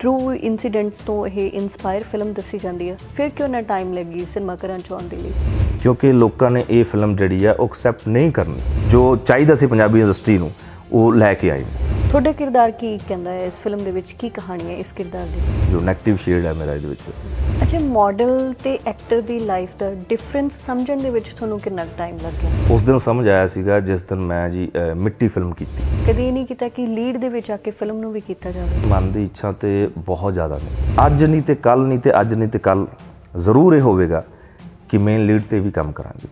True incidents ਤੋਂ ਇਹ inspire film ਦੱਸੀ ਜਾਂਦੀ ਹੈ ਫਿਰ ਕਿਉਂ ਨਾ ਟਾਈਮ ਲੱਗੀ ਸਿਨੇਮਾ ਕਰਨ ਚੋਂ ਦੇ ਲਈ ਕਿਉਂਕਿ ਲੋਕਾਂ ਨੇ ਇਹ ਫਿਲਮ ਜਿਹੜੀ ਆ ਉਹ ਐਕਸੈਪਟ ਨਹੀਂ ਕਰਨੀ ਜੋ ਚਾਹੀਦਾ ਸੀ ਪੰਜਾਬੀ ਇੰਡਸਟਰੀ ਨੂੰ ਉਹ ਲੈ ਕੇ ਆਏ ਤੁਹਾਡੇ ਕਿਰਦਾਰ ਕੀ ਕਹਿੰਦਾ ਹੈ ਇਸ ਫਿਲਮ ਦੇ ਵਿੱਚ ਕੀ ਕਹਾਣੀ ਹੈ ਇਸ ਕਿਰਦਾਰ ਦੀ ਜੋ ਨੈਗੇਟਿਵ ਸ਼ੇਡ ਹੈ ਮੇਰਾ ਇਹਦੇ ਵਿੱਚ ਅੱਛਾ ਮਾਡਲ ਤੇ ਐਕਟਰ ਦੀ ਲਾਈਫ ਦਾ ਡਿਫਰੈਂਸ ਸਮਝਣ ਦੇ ਵਿੱਚ ਤੁਹਾਨੂੰ ਕਿੰਨਾ ਟਾਈਮ ਲੱਗਿਆ ਉਸ ਦਿਨ ਸਮਝ ਆਇਆ ਸੀਗਾ ਜਿਸ ਦਿਨ ਮੈਂ ਜੀ ਮਿੱਟੀ ਫਿਲਮ ਕੀਤੀ ਕਦੀ ਨਹੀਂ ਕੀਤਾ ਕਿ ਲੀਡ ਦੇ ਵਿੱਚ ਆ ਕੇ ਫਿਲਮ ਨੂੰ ਵੀ ਕੀਤਾ ਜਾਵੇ ਮਨ ਦੀ ਇੱਛਾ ਤੇ ਬਹੁਤ ਜ਼ਿਆਦਾ ਨੇ ਅੱਜ ਨਹੀਂ ਤੇ ਕੱਲ ਨਹੀਂ ਤੇ ਅੱਜ ਨਹੀਂ ਤੇ ਕੱਲ ਜ਼ਰੂਰ ਇਹ ਹੋਵੇਗਾ ਕਿ ਮੇਨ ਲੀਡ ਤੇ ਵੀ ਕੰਮ ਕਰਾਂਗੇ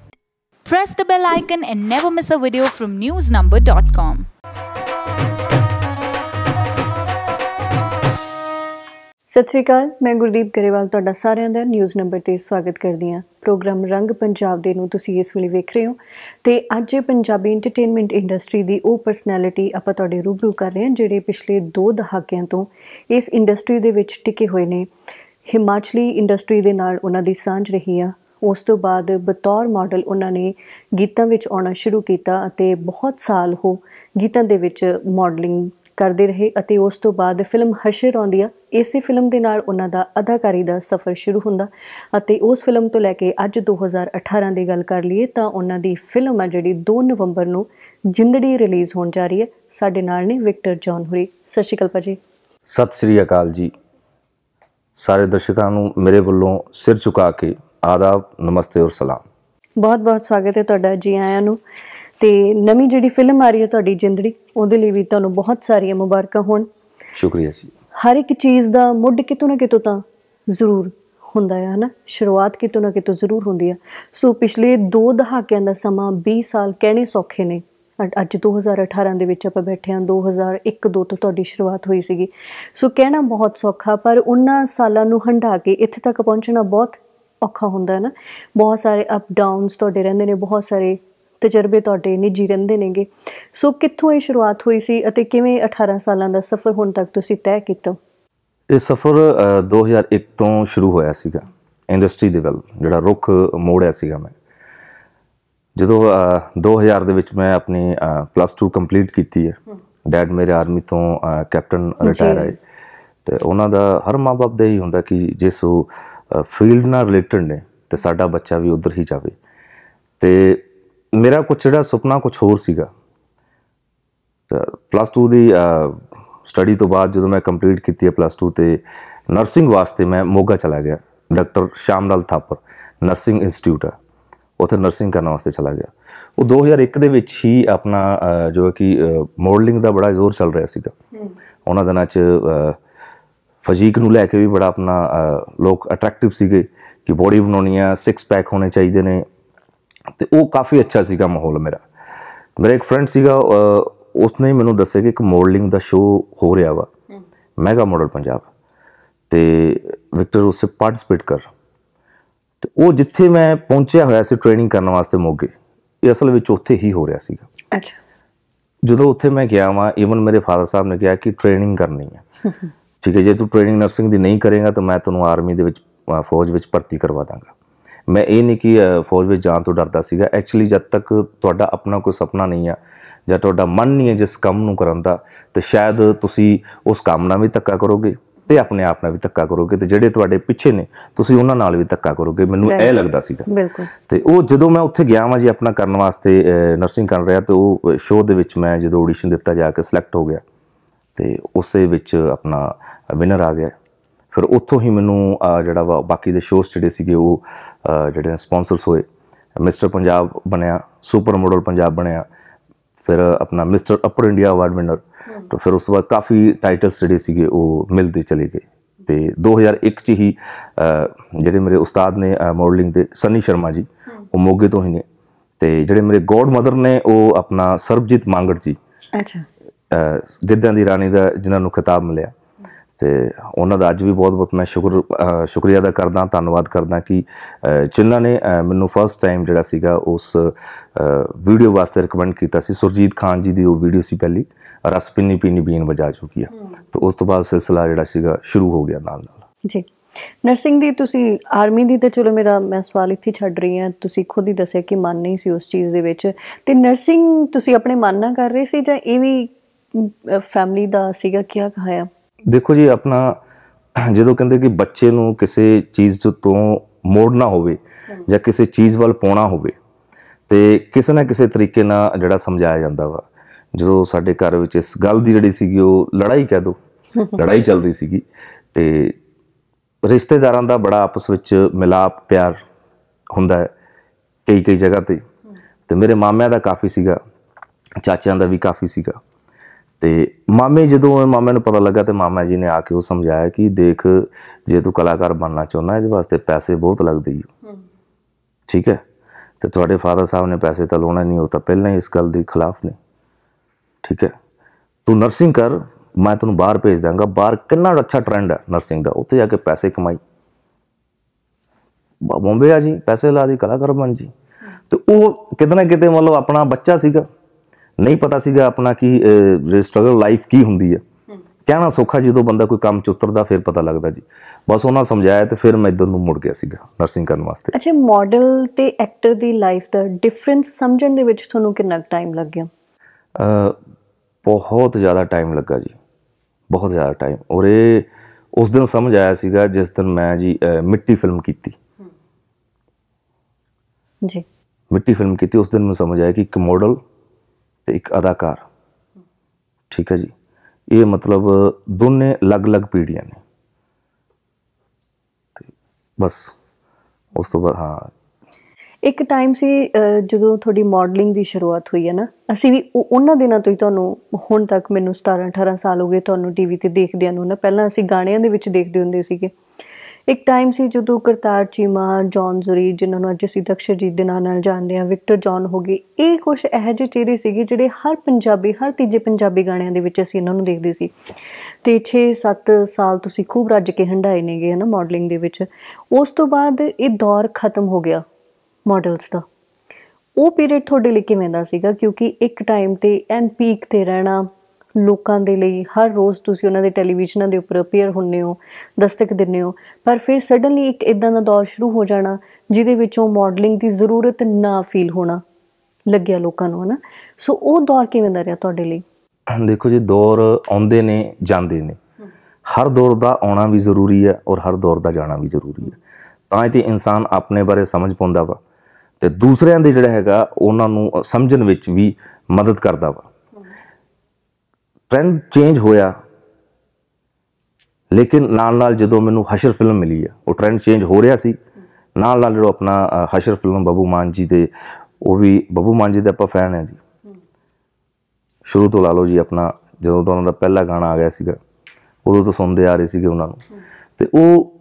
Press the bell icon and never miss a video from newsnumber.com. ਸਤਿ ਸ੍ਰੀ ਅਕਾਲ ਮੈਂ ਗੁਰਦੀਪ ਗਰੇਵਾਲ ਤੁਹਾਡਾ ਸਾਰਿਆਂ ਦਾ ਨਿਊਜ਼ ਨੰਬਰ ਤੇ ਸਵਾਗਤ ਕਰਦੀ ਹਾਂ ਪ੍ਰੋਗਰਾਮ ਰੰਗ ਪੰਜਾਬ ਦੇ ਨੂੰ ਤੁਸੀਂ ਇਸ ਵੇਲੇ ਵੇਖ ਰਹੇ ਹੋ ਤੇ ਅੱਜ ਇਹ ਪੰਜਾਬੀ ਐਂਟਰਟੇਨਮੈਂਟ ਇੰਡਸਟਰੀ ਦੀ ਉਹ ਪਰਸਨੈਲਿਟੀ ਆਪਾਂ ਤੁਹਾਡੇ ਰੂਬਰੂ ਕਰ ਰਹੇ ਹਾਂ ਜਿਹੜੇ ਪਿਛਲੇ 2 ਦਹਾਕਿਆਂ ਤੋਂ ਇਸ ਇੰਡਸਟਰੀ ਦੇ ਵਿੱਚ ਟਿਕੇ ਹੋਏ ਨੇ ਹਿਮਾਚਲੀ ਇੰਡਸਟਰੀ ਦੇ ਨਾਲ ਉਹਨਾਂ ਦੀ ਸਾਂਝ ਰਹੀ ਆ ਉਸ ਤੋਂ ਬਾਅਦ ਬਤੌਰ ਮਾਡਲ ਉਹਨਾਂ ਨੇ ਗੀਤਾਂ ਵਿੱਚ ਆਉਣਾ ਸ਼ੁਰੂ ਕੀਤਾ ਅਤੇ ਬਹੁਤ ਸਾਲ ਹੋ ਗੀਤਾਂ ਦੇ ਵਿੱਚ ਮਾਡਲਿੰਗ ਕਰਦੇ ਰਹੇ ਅਤੇ ਉਸ ਤੋਂ ਬਾਅਦ ਫਿਲਮ ਹਸ਼ਰ ਆਉਂਦੀ ਆ ਇਸੇ ਫਿਲਮ ਦੇ ਨਾਲ ਉਹਨਾਂ ਦਾ ਅਦਾਕਾਰੀ ਦਾ ਸਫ਼ਰ ਸ਼ੁਰੂ ਹੁੰਦਾ ਅਤੇ ਉਸ ਫਿਲਮ ਤੋਂ ਲੈ ਕੇ ਅੱਜ 2018 ਦੀ ਗੱਲ ਕਰ ਲਈਏ ਤਾਂ ਉਹਨਾਂ ਦੀ ਫਿਲਮ ਆ ਜਿਹੜੀ 2 ਨਵੰਬਰ ਨੂੰ ਜਿੰਦੜੀ ਰਿਲੀਜ਼ ਹੋਣ ਜਾ ਰਹੀ ਹੈ ਸਾਡੇ ਨਾਲ ਨੇ ਵਿਕਟਰ ਜੌਨ ਹੁਰੀ ਸਤਿ ਸ਼੍ਰੀ ਅਕਾਲ ਜੀ ਸਤਿ ਸ਼੍ਰੀ ਅਕਾਲ ਜੀ ਸਾਰੇ ਦਰਸ਼ਕਾਂ ਨੂੰ ਮੇਰੇ ਵੱਲੋਂ ਸਿਰ ਝੁਕਾ ਕੇ ਆਦਾਬ ਨਮਸਤੇ ਔਰ ਸਲਾਮ ਬਹੁਤ ਬਹੁਤ ਸਵਾਗਤ ਹੈ ਤੁਹਾਡਾ ਜੀ ਆਇਆਂ ਨੂੰ ਤੇ ਨਵੀਂ ਜਿਹੜੀ ਫਿਲਮ ਆ ਰਹੀ ਹੈ ਤੁਹਾਡੀ ਜਿੰਦੜੀ ਉਹਦੇ ਲਈ ਵੀ ਤੁਹਾਨੂੰ ਬਹੁਤ ਸਾਰੀਆਂ ਮੁਬਾਰਕਾਂ ਹੋਣ ਸ਼ੁਕਰੀਆ ਜੀ ਹਰ ਇੱਕ ਚੀਜ਼ ਦਾ ਮੁੱਢ ਕਿਤੋਂ ਨਾ ਕਿਤੋਂ ਤਾਂ ਜ਼ਰੂਰ ਹੁੰਦਾ ਹੈ ਹਨਾ ਸ਼ੁਰੂਆਤ ਕਿਤੋਂ ਨਾ ਕਿਤੋਂ ਜ਼ਰੂਰ ਹੁੰਦੀ ਹੈ ਸੋ ਪਿਛਲੇ 2 ਦਹਾਕਿਆਂ ਦਾ ਸਮਾਂ 20 ਸਾਲ ਕਹਿਣੇ ਸੌਖੇ ਨੇ ਅੱਜ 2018 ਦੇ ਵਿੱਚ ਆਪਾਂ ਬੈਠੇ ਹਾਂ 2001 2 ਤੋਂ ਤੁਹਾਡੀ ਸ਼ੁਰੂਆਤ ਹੋਈ ਸੀਗੀ ਸੋ ਕਹਿਣਾ ਬਹੁਤ ਸੌਖਾ ਪਰ ਉਹਨਾਂ ਸਾਲਾਂ ਨੂੰ ਹੰਡਾ ਕੇ ਇੱਥੇ ਤੱਕ ਪਹੁੰਚਣਾ ਬਹੁਤ ਔਖਾ ਹੁੰਦਾ ਹੈ ਨਾ ਬਹੁਤ ਸਾਰੇ ਅਪ ਡਾਊਨਸ ਤੁਹਾਡੇ ਰਹਿੰਦੇ ਨੇ ਬਹੁਤ ਸਾਰੇ ਤਜਰਬੇ ਤੁਹਾਡੇ ਨਿੱਜੀ ਰਹਿੰਦੇ ਨੇਗੇ ਸੋ ਕਿੱਥੋਂ ਇਹ ਸ਼ੁਰੂਆਤ ਹੋਈ ਸੀ ਅਤੇ ਕਿਵੇਂ 18 ਸਾਲਾਂ ਦਾ ਸਫ਼ਰ ਹੁਣ ਤੱਕ ਤੁਸੀਂ ਤੈਅ ਕੀਤਾ ਇਹ ਸਫ਼ਰ 2001 ਤੋਂ ਸ਼ੁਰੂ ਹੋਇਆ ਸੀਗਾ ਇੰਡਸਟਰੀ ਦੇ ਵੱਲ ਜਿਹੜਾ ਰੁਖ ਮੋੜਿਆ ਸੀਗਾ ਮੈਂ ਜਦੋਂ 2000 ਦੇ ਵਿੱਚ ਮੈਂ ਆਪਣੀ ਪਲੱਸ 2 ਕੰਪਲੀਟ ਕੀਤੀ ਹੈ ਡੈਡ ਮੇਰੇ ਆਰਮੀ ਤੋਂ ਕੈਪਟਨ ਰਿਟਾਇਰ ਹੈ ਤੇ ਉਹਨਾਂ ਦਾ ਹਰ ਮਾਪੇ ਦਾ ਹੀ ਹੁੰਦਾ ਕਿ ਜੇ ਸੋ ਫੀਲਡ ਨਾਲ ਰਿਲੇਟਡ ਨੇ ਤੇ ਸਾਡਾ ਬੱਚਾ ਵੀ ਉਧਰ ਹੀ ਜਾਵੇ ਤੇ ਮੇਰਾ ਕੁਝ ਜਿਹੜਾ ਸੁਪਨਾ ਕੁਝ ਹੋਰ ਸੀਗਾ ਪਲੱਸ 2 ਦੀ ਸਟੱਡੀ ਤੋਂ ਬਾਅਦ ਜਦੋਂ ਮੈਂ ਕੰਪਲੀਟ ਕੀਤੀ ਹੈ ਪਲੱਸ 2 ਤੇ ਨਰਸਿੰਗ ਵਾਸਤੇ ਮੈਂ ਮੋਗਾ ਚਲਾ ਗਿਆ doctor Shamlal Thapar nursing institute ਆ ਉਥੇ ਨਰਸਿੰਗ ਕਰਨ ਵਾਸਤੇ ਚਲਾ ਗਿਆ ਉਹ 2001 ਦੇ ਵਿੱਚ ਹੀ ਆਪਣਾ ਜੋ ਕਿ ਮੋਡਲਿੰਗ ਦਾ ਬੜਾ ਜ਼ੋਰ ਚੱਲ ਰਿਹਾ ਸੀਗਾ ਉਹਨਾਂ ਦਿਨਾਂ 'ਚ ਫਜ਼ੀਕ ਨੂੰ ਲੈ ਕੇ ਵੀ ਬੜਾ ਆਪਣਾ ਲੋਕ ਅਟਰੈਕਟਿਵ ਸੀਗੇ ਕਿ ਬੋਡੀ ਬਣਾਉਣੀ ਆ ਸਿਕਸ ਪੈਕ ਹੋਣੇ ਚਾਹੀਦੇ ਨੇ ਤੇ ਉਹ ਕਾਫੀ ਅੱਛਾ ਸੀਗਾ ਮਾਹੌਲ ਮੇਰਾ ਮੇਰਾ ਇੱਕ ਫਰੈਂਡ ਸੀਗਾ ਉਸਨੇ ਮੈਨੂੰ ਦੱਸਿਆ ਕਿ ਇੱਕ ਮਾਡਲਿੰਗ ਦਾ ਸ਼ੋਅ ਹੋ ਰਿਹਾ ਵਾ ਮੈਗਾ ਮਾਡਲ ਪੰਜਾਬ ਤੇ ਵਿਕਟਰ ਉਸੇ ਪਾਰਟਿਸਿਪੇਟ ਕਰ ਤੇ ਉਹ ਜਿੱਥੇ ਮੈਂ ਪਹੁੰਚਿਆ ਹੋਇਆ ਸੀ ਟ੍ਰੇਨਿੰਗ ਕਰਨ ਵਾਸਤੇ ਮੋਗੇ ਇਹ ਅਸਲ ਵਿੱਚ ਉੱਥੇ ਹੀ ਹੋ ਰਿਹਾ ਸੀਗਾ ਅੱਛਾ ਜਦੋਂ ਉੱਥੇ ਮੈਂ ਗਿਆ ਵਾਂ ਇਵਨ ਮੇਰੇ ਫਾਦਰ ਸਾਹਿਬ ਨੇ ਕਿਹਾ ਕਿ ਟ੍ਰੇਨਿੰਗ ਕਰਨੀ ਹੈ ਠੀਕ ਹੈ ਜੇ ਤੂੰ ਟ੍ਰੇਨਿੰਗ ਨਰਸਿੰਗ ਦੀ ਨਹੀਂ ਕਰੇਗਾ ਤਾਂ ਮੈਂ ਤੈਨੂੰ ਆਰਮੀ ਦੇ ਵਿੱਚ ਫੌਜ ਵਿੱਚ ਭਰਤੀ ਕਰਵਾ ਦਾਂਗਾ ਮੈਂ ਇਹ ਨਹੀਂ ਕਿ ਫੌਜ ਵਿੱਚ ਜਾਣ ਤੋਂ ਡਰਦਾ ਸੀਗਾ ਐਕਚੁਅਲੀ ਜਦ ਤੱਕ ਤੁਹਾਡਾ ਆਪਣਾ ਕੋਈ ਸੁਪਨਾ ਨਹੀਂ ਆ ਜਾਂ ਤੁਹਾਡਾ ਮਨ ਨਹੀਂ ਹੈ ਜਿਸ ਕੰਮ ਨੂੰ ਕਰਨ ਦਾ ਤੇ ਸ਼ਾਇਦ ਤੁਸੀਂ ਉਸ ਕੰਮ ਨਾਲ ਵੀ ਧੱਕਾ ਕਰੋਗੇ ਤੇ ਆਪਣੇ ਆਪ ਨਾਲ ਵੀ ਧੱਕਾ ਕਰੋਗੇ ਤੇ ਜਿਹੜੇ ਤੁਹਾਡੇ ਪਿੱਛੇ ਨੇ ਤੁਸੀਂ ਉਹਨਾਂ ਨਾਲ ਵੀ ਧੱਕਾ ਕਰੋਗੇ ਮੈਨੂੰ ਇਹ ਲੱਗਦਾ ਸੀਗਾ ਤੇ ਉਹ ਜਦੋਂ ਮੈਂ ਉੱਥੇ ਗਿਆ ਵਾਂ ਜੀ ਆਪਣਾ ਕਰਨ ਵਾਸਤੇ ਨਰਸਿੰਗ ਕਰ ਰਿਹਾ ਤੇ ਉਹ ਸ਼ੋਅ ਦੇ ਵਿੱਚ ਮੈਂ ਜਦੋਂ ਆਡੀਸ਼ਨ ਦਿੱਤਾ ਜਾ ਕੇ ਸਿਲੈਕਟ ਹੋ ਗਿਆ ਤੇ ਉਸੇ ਵਿੱਚ ਆਪਣਾ ਵਿਨਰ ਆ ਗਿਆ ਫਿਰ ਉੱਥੋਂ ਹੀ ਮੈਨੂੰ ਜਿਹੜਾ ਵਾ ਬਾਕੀ ਦੇ ਸ਼ੋਅਸ ਜਿਹੜੇ ਸੀਗੇ ਉਹ ਜਿਹੜੇ ਸਪਾਂਸਰਸ ਹੋਏ ਮਿਸਟਰ ਪੰਜਾਬ ਬਣਿਆ ਸੁਪਰ ਮਾਡਲ ਪੰਜਾਬ ਬਣਿਆ ਫਿਰ ਆਪਣਾ mister upper India award winner ਤਾਂ ਫਿਰ ਉਸ ਤੋਂ ਬਾਅਦ ਕਾਫੀ ਟਾਈਟਲਸ ਜਿਹੜੇ ਸੀਗੇ ਉਹ ਮਿਲਦੇ ਚਲੇ ਗਏ ਤੇ 2001 ਚ ਹੀ ਜਿਹੜੇ ਮੇਰੇ ਉਸਤਾਦ ਨੇ ਮਾਡਲਿੰਗ ਦੇ ਸਨੀ ਸ਼ਰਮਾ ਜੀ ਉਹ ਮੋਗੇ ਤੋਂ ਹੀ ਨੇ ਤੇ ਜਿਹੜੇ ਮੇਰੇ ਗੋਡ ਮਦਰ ਨੇ ਉਹ ਆਪਣਾ ਸਰਬਜੀਤ ਮੰਗੜ ਜੀ ਅੱਛਾ ਗਿੱਦਾਂ ਦੀ ਰਾਣੀ ਦਾ ਜਿਨ੍ਹਾਂ ਨੂੰ ਖਿਤਾਬ ਮਿਲਿਆ ਤੇ ਉਹਨਾਂ ਦਾ ਅੱਜ ਵੀ ਬਹੁਤ-ਬਹੁਤ ਮੈਂ ਸ਼ੁਕਰ ਸ਼ੁਕਰੀਆ ਅਦਾ ਕਰਦਾ ਧੰਨਵਾਦ ਕਰਦਾ ਕਿ ਜਿਨ੍ਹਾਂ ਨੇ ਮੈਨੂੰ ਫਸਟ ਟਾਈਮ ਜਿਹੜਾ ਸੀਗਾ ਉਸ ਵੀਡੀਓ ਵਾਸਤੇ ਰეკਮੈਂਡ ਕੀਤਾ ਸੀ ਸੁਰਜੀਤ ਖਾਨ ਜੀ ਦੀ ਉਹ ਵੀਡੀਓ ਸੀ ਪਹਿਲੀ ਰਸ ਪਿੰਨੀ ਪਿੰਨੀ ਬੀਨ ਵਜਾ ਚੁੱਕੀ ਆ ਤੇ ਉਸ ਤੋਂ ਬਾਅਦ ਸਿਲਸਿਲਾ ਜਿਹੜਾ ਸੀਗਾ ਸ਼ੁਰੂ ਹੋ ਗਿਆ ਨਾਲ ਨਾਲ ਜੀ ਨਰਸਿੰਗ ਦੀ ਤੁਸੀਂ ਆਰਮੀ ਦੀ ਤੇ ਚਲੋ ਮੇਰਾ ਮੈਂ ਸਵਾਲ ਇੱਥੇ ਛੱਡ ਰਹੀ ਹਾਂ ਤੁਸੀਂ ਖੁਦ ਹੀ ਦੱਸਿਆ ਕਿ ਮਨ ਨਹੀਂ ਸੀ ਉਸ ਚੀਜ਼ ਦੇ ਵਿੱਚ ਤੇ ਨਰਸਿੰਗ ਤੁਸੀਂ ਆਪਣੇ ਮਨ ਨਾਲ ਕਰ ਰਹੇ ਸੀ ਜਾਂ ਇਹ ਵੀ ਫੈਮਿਲੀ ਦਾ ਸੀਗਾ ਕੀ ਕਹਾਇਆ ਦੇਖੋ ਜੀ ਆਪਣਾ ਜਦੋਂ ਕਹਿੰਦੇ ਕਿ ਬੱਚੇ ਨੂੰ ਕਿਸੇ ਚੀਜ਼ ਤੋਂ ਮੋੜਨਾ ਹੋਵੇ ਜਾਂ ਕਿਸੇ ਚੀਜ਼ ਵੱਲ ਪਾਉਣਾ ਹੋਵੇ ਤੇ ਕਿਸੇ ਨਾ ਕਿਸੇ ਤਰੀਕੇ ਨਾਲ ਜਿਹੜਾ ਸਮਝਾਇਆ ਜਾਂਦਾ ਵਾ ਜਦੋਂ ਸਾਡੇ ਘਰ ਵਿੱਚ ਇਸ ਗੱਲ ਦੀ ਜਿਹੜੀ ਸੀਗੀ ਉਹ ਲੜਾਈ ਕਹਿ ਦੋ ਲੜਾਈ ਚੱਲ ਰਹੀ ਸੀਗੀ ਤੇ ਰਿਸ਼ਤੇਦਾਰਾਂ ਦਾ ਬੜਾ ਆਪਸ ਵਿੱਚ ਮਿਲਾਪ ਪਿਆਰ ਹੁੰਦਾ ਹੈ ਕਈ ਕਈ ਜਗ੍ਹਾ ਤੇ ਤੇ ਮੇਰੇ ਮਾਮਿਆਂ ਦਾ ਕਾਫੀ ਸੀਗਾ ਚਾਚਿਆਂ ਦਾ ਵੀ ਕਾਫੀ ਸੀਗਾ ਤੇ ਮਾਮੇ ਜਦੋਂ ਮਾਮੇ ਨੂੰ ਪਤਾ ਲੱਗਾ ਤੇ ਮਾਮਾ ਜੀ ਨੇ ਆ ਕੇ ਉਹ ਸਮਝਾਇਆ ਕਿ ਦੇਖ ਜੇ ਤੂੰ ਕਲਾਕਾਰ ਬਣਨਾ ਚਾਹੁੰਦਾ ਇਹਦੇ ਵਾਸਤੇ ਪੈਸੇ ਬਹੁਤ ਲੱਗਦੇ ਹੀ ਠੀਕ ਹੈ ਤੇ ਤੁਹਾਡੇ ਫਾਦਰ ਸਾਹਿਬ ਨੇ ਪੈਸੇ ਤਾਂ ਲੋਣਾ ਨਹੀਂ ਉਹ ਤਾਂ ਪਹਿਲਾਂ ਹੀ ਇਸ ਗੱਲ ਦੇ ਖਿਲਾਫ ਨੇ ਠੀਕ ਹੈ ਤੂੰ ਨਰਸਿੰਗ ਕਰ ਮੈਂ ਤੈਨੂੰ ਬਾਹਰ ਭੇਜ ਦਾਂਗਾ ਬਾਹਰ ਕਿੰਨਾ ਅੱਛਾ ਟ੍ਰੈਂਡ ਹੈ ਨਰਸਿੰਗ ਦਾ ਉੱਥੇ ਜਾ ਕੇ ਪੈਸੇ ਕਮਾਈ ਬੰਬੇ ਆ ਜੀ ਪੈਸੇ ਲਾ ਦੀ ਕਲਾਕਾਰ ਬਣ ਜੀ ਤੇ ਉਹ ਕਿਤਨਾ ਕਿਤੇ ਮਤਲਬ ਆਪਣਾ ਬੱਚਾ ਸੀਗਾ ਨਹੀਂ ਪਤਾ ਸੀਗਾ ਆਪਣਾ ਕੀ ਸਟਰਗਲ ਲਾਈਫ ਕੀ ਹੁੰਦੀ ਹੈ ਕਹਿਣਾ ਸੌਖਾ ਜਦੋਂ ਬੰਦਾ ਕੋਈ ਕੰਮ ਚ ਉਤਰਦਾ ਫਿਰ ਪਤਾ ਲੱਗਦਾ ਜੀ ਬਸ ਉਹਨਾਂ ਸਮਝਾਇਆ ਤੇ ਫਿਰ ਮੈਂ ਇਧਰ ਨੂੰ ਮੁੜ ਗਿਆ ਸੀਗਾ ਨਰਸਿੰਗ ਕਰਨ ਵਾਸਤੇ ਅੱਛਾ ਮਾਡਲ ਤੇ ਐਕਟਰ ਦੀ ਲਾਈਫ ਦਾ ਡਿਫਰੈਂਸ ਸਮਝਣ ਦੇ ਵਿੱਚ ਤੁਹਾਨੂੰ ਕਿੰਨਾ ਟਾਈਮ ਲੱਗਿਆ ਬਹੁਤ ਜ਼ਿਆਦਾ ਟਾਈਮ ਲੱਗਾ ਜੀ ਬਹੁਤ ਜ਼ਿਆਦਾ ਟਾਈਮ ਔਰ ਇਹ ਉਸ ਦਿਨ ਸਮਝ ਆਇਆ ਸੀਗਾ ਜਿਸ ਦਿਨ ਮੈਂ ਜੀ ਮਿੱਟੀ ਫਿਲਮ ਕੀਤੀ ਜੀ ਮਿੱਟੀ ਫਿਲਮ ਕੀਤੀ ਉਸ ਦਿਨ ਮੈਨੂੰ ਸਮਝ ਆਇਆ ਕਿ ਇੱਕ ਮਾਡਲ ਤੇ ਇੱਕ ਅਦਾਕਾਰ ਠੀਕ ਹੈ ਜੀ ਇਹ ਮਤਲਬ ਦੋਨੇ ਅਲੱਗ-ਅਲੱਗ ਪੀੜ੍ਹੀਆਂ ਨੇ ਤੇ ਬਸ ਉਸ ਤੋਂ ਬਾਅਦ ਹਾਂ ਇੱਕ ਟਾਈਮ ਸੀ ਜਦੋਂ ਤੁਹਾਡੀ ਮਾਡਲਿੰਗ ਦੀ ਸ਼ੁਰੂਆਤ ਹੋਈ ਹੈ ਨਾ ਅਸੀਂ ਵੀ ਉਹਨਾਂ ਦਿਨਾਂ ਤੋਂ ਹੀ ਤੁਹਾਨੂੰ ਹੁਣ ਤੱਕ ਮੈਨੂੰ 17 18 ਸਾਲ ਹੋ ਗਏ ਤੁਹਾਨੂੰ ਟੀਵੀ ਤੇ ਦੇਖਦਿਆਂ ਨੂੰ ਨਾ ਪਹਿਲਾਂ ਅਸੀਂ ਗਾਣਿਆਂ ਦੇ ਵਿੱਚ ਦੇਖਦੇ ਹੁੰਦੇ ਸੀਗੇ ਇੱਕ ਟਾਈਮ ਸੀ ਜਦੋਂ ਕਰਤਾਰ ਚੀਮਾ ਜੌਨ ਜ਼ੁਰੀ ਜਿਨ੍ਹਾਂ ਨੂੰ ਅੱਜ ਅਸੀਂ ਦਕਸ਼ਰਜੀਤ ਦੇ ਨਾਂ ਨਾਲ ਜਾਣਦੇ ਹਾਂ ਵਿਕਟਰ ਜੌਨ ਹੋ ਗਏ ਇਹ ਕੁਝ ਇਹੋ ਜਿਹੇ ਚਿਹਰੇ ਸੀਗੇ ਜਿਹੜੇ ਹਰ ਪੰਜਾਬੀ ਹਰ ਤੀਜੇ ਪੰਜਾਬੀ ਗਾਣਿਆਂ ਦੇ ਵਿੱਚ ਅਸੀਂ ਇਹਨਾਂ ਨੂੰ ਦੇਖਦੇ ਸੀ ਤੇ 6-7 ਸਾਲ ਤੁਸੀਂ ਖੂਬ ਰੱਜ ਕੇ ਹੰਡਾਏ ਨੇਗੇ ਹਨਾ ਮਾਡਲਿੰਗ ਦੇ ਵਿੱਚ ਉਸ ਤੋਂ ਬਾਅਦ ਇਹ ਦੌਰ ਖਤਮ ਹੋ ਗਿਆ ਮਾਡਲਸ ਦਾ ਉਹ ਪੀਰੀਅਡ ਤੁਹਾਡੇ ਲਈ ਕਿਵੇਂ ਦਾ ਸੀਗਾ ਕਿਉਂਕਿ ਇੱਕ ਟਾਈਮ ਤੇ ਐਨ ਪੀਕ ਤੇ ਰਹਿਣਾ ਲੋਕਾਂ ਦੇ ਲਈ ਹਰ ਰੋਜ਼ ਤੁਸੀਂ ਉਹਨਾਂ ਦੇ ਟੈਲੀਵਿਜ਼ਨਾਂ ਦੇ ਉੱਪਰ ਅਪੀਅਰ ਹੁੰਨੇ ਹੋ ਦਸਤਕ ਦਿੰਨੇ ਹੋ ਪਰ ਫਿਰ ਸਡਨਲੀ ਇੱਕ ਇਦਾਂ ਦਾ ਦੌਰ ਸ਼ੁਰੂ ਹੋ ਜਾਣਾ ਜਿਹਦੇ ਵਿੱਚੋਂ ਮਾਡਲਿੰਗ ਦੀ ਜ਼ਰੂਰਤ ਨਾ ਫੀਲ ਹੋਣਾ ਲੱਗਿਆ ਲੋਕਾਂ ਨੂੰ ਹਨਾ ਸੋ ਉਹ ਦੌਰ ਕਿਵੇਂ ਦਾ ਰਿਹਾ ਤੁਹਾਡੇ ਲਈ ਦੇਖੋ ਜੀ ਦੌਰ ਆਉਂਦੇ ਨੇ ਜਾਂਦੇ ਨੇ ਹਰ ਦੌਰ ਦਾ ਆਉਣਾ ਵੀ ਜ਼ਰੂਰੀ ਹੈ ਔਰ ਹਰ ਦੌਰ ਦਾ ਜਾਣਾ ਵੀ ਜ਼ਰੂਰੀ ਹੈ ਤਾਂ ਇਹ ਤੇ ਇਨਸਾਨ ਆਪਣੇ ਬਾਰੇ ਸਮਝ ਪਾਉਂਦਾ ਵਾ ਤੇ ਦੂਸਰਿਆਂ ਦੇ ਜਿਹੜਾ ਹੈਗਾ ਉਹਨਾਂ ਨੂੰ ਸਮਝਣ ਵਿੱਚ ਵੀ ਮਦਦ ਕਰਦਾ ਵਾ ਟ੍ਰੈਂਡ ਚੇਂਜ ਹੋਇਆ ਲੇਕਿਨ ਨਾਲ ਨਾਲ ਜਦੋਂ ਮੈਨੂੰ ਹਸ਼ਰ ਫਿਲਮ ਮਿਲੀ ਆ ਉਹ ਟ੍ਰੈਂਡ ਚੇਂਜ ਹੋ ਰਿਹਾ ਸੀ ਨਾਲ ਨਾਲ ਜਿਹੜਾ ਆਪਣਾ ਹਸ਼ਰ ਫਿਲਮ ਬਾਬੂ ਮਾਨ ਜੀ ਦੇ ਉਹ ਵੀ ਬਾਬੂ ਮਾਨ ਜੀ ਦੇ ਆਪਾਂ ਫੈਨ ਆ ਜੀ ਸ਼ੁਰੂ ਤੋਂ ਲਾ ਲਓ ਜੀ ਆਪਣਾ ਜਦੋਂ ਤੋਂ ਉਹਨਾਂ ਦਾ ਪਹਿਲਾ ਗਾਣਾ ਆ ਗਿਆ ਸੀਗਾ ਉਦੋਂ ਤੋਂ ਸੁਣਦੇ ਆ ਰਹੇ ਸੀਗੇ ਉਹਨਾਂ ਨੂੰ ਤੇ ਉਹ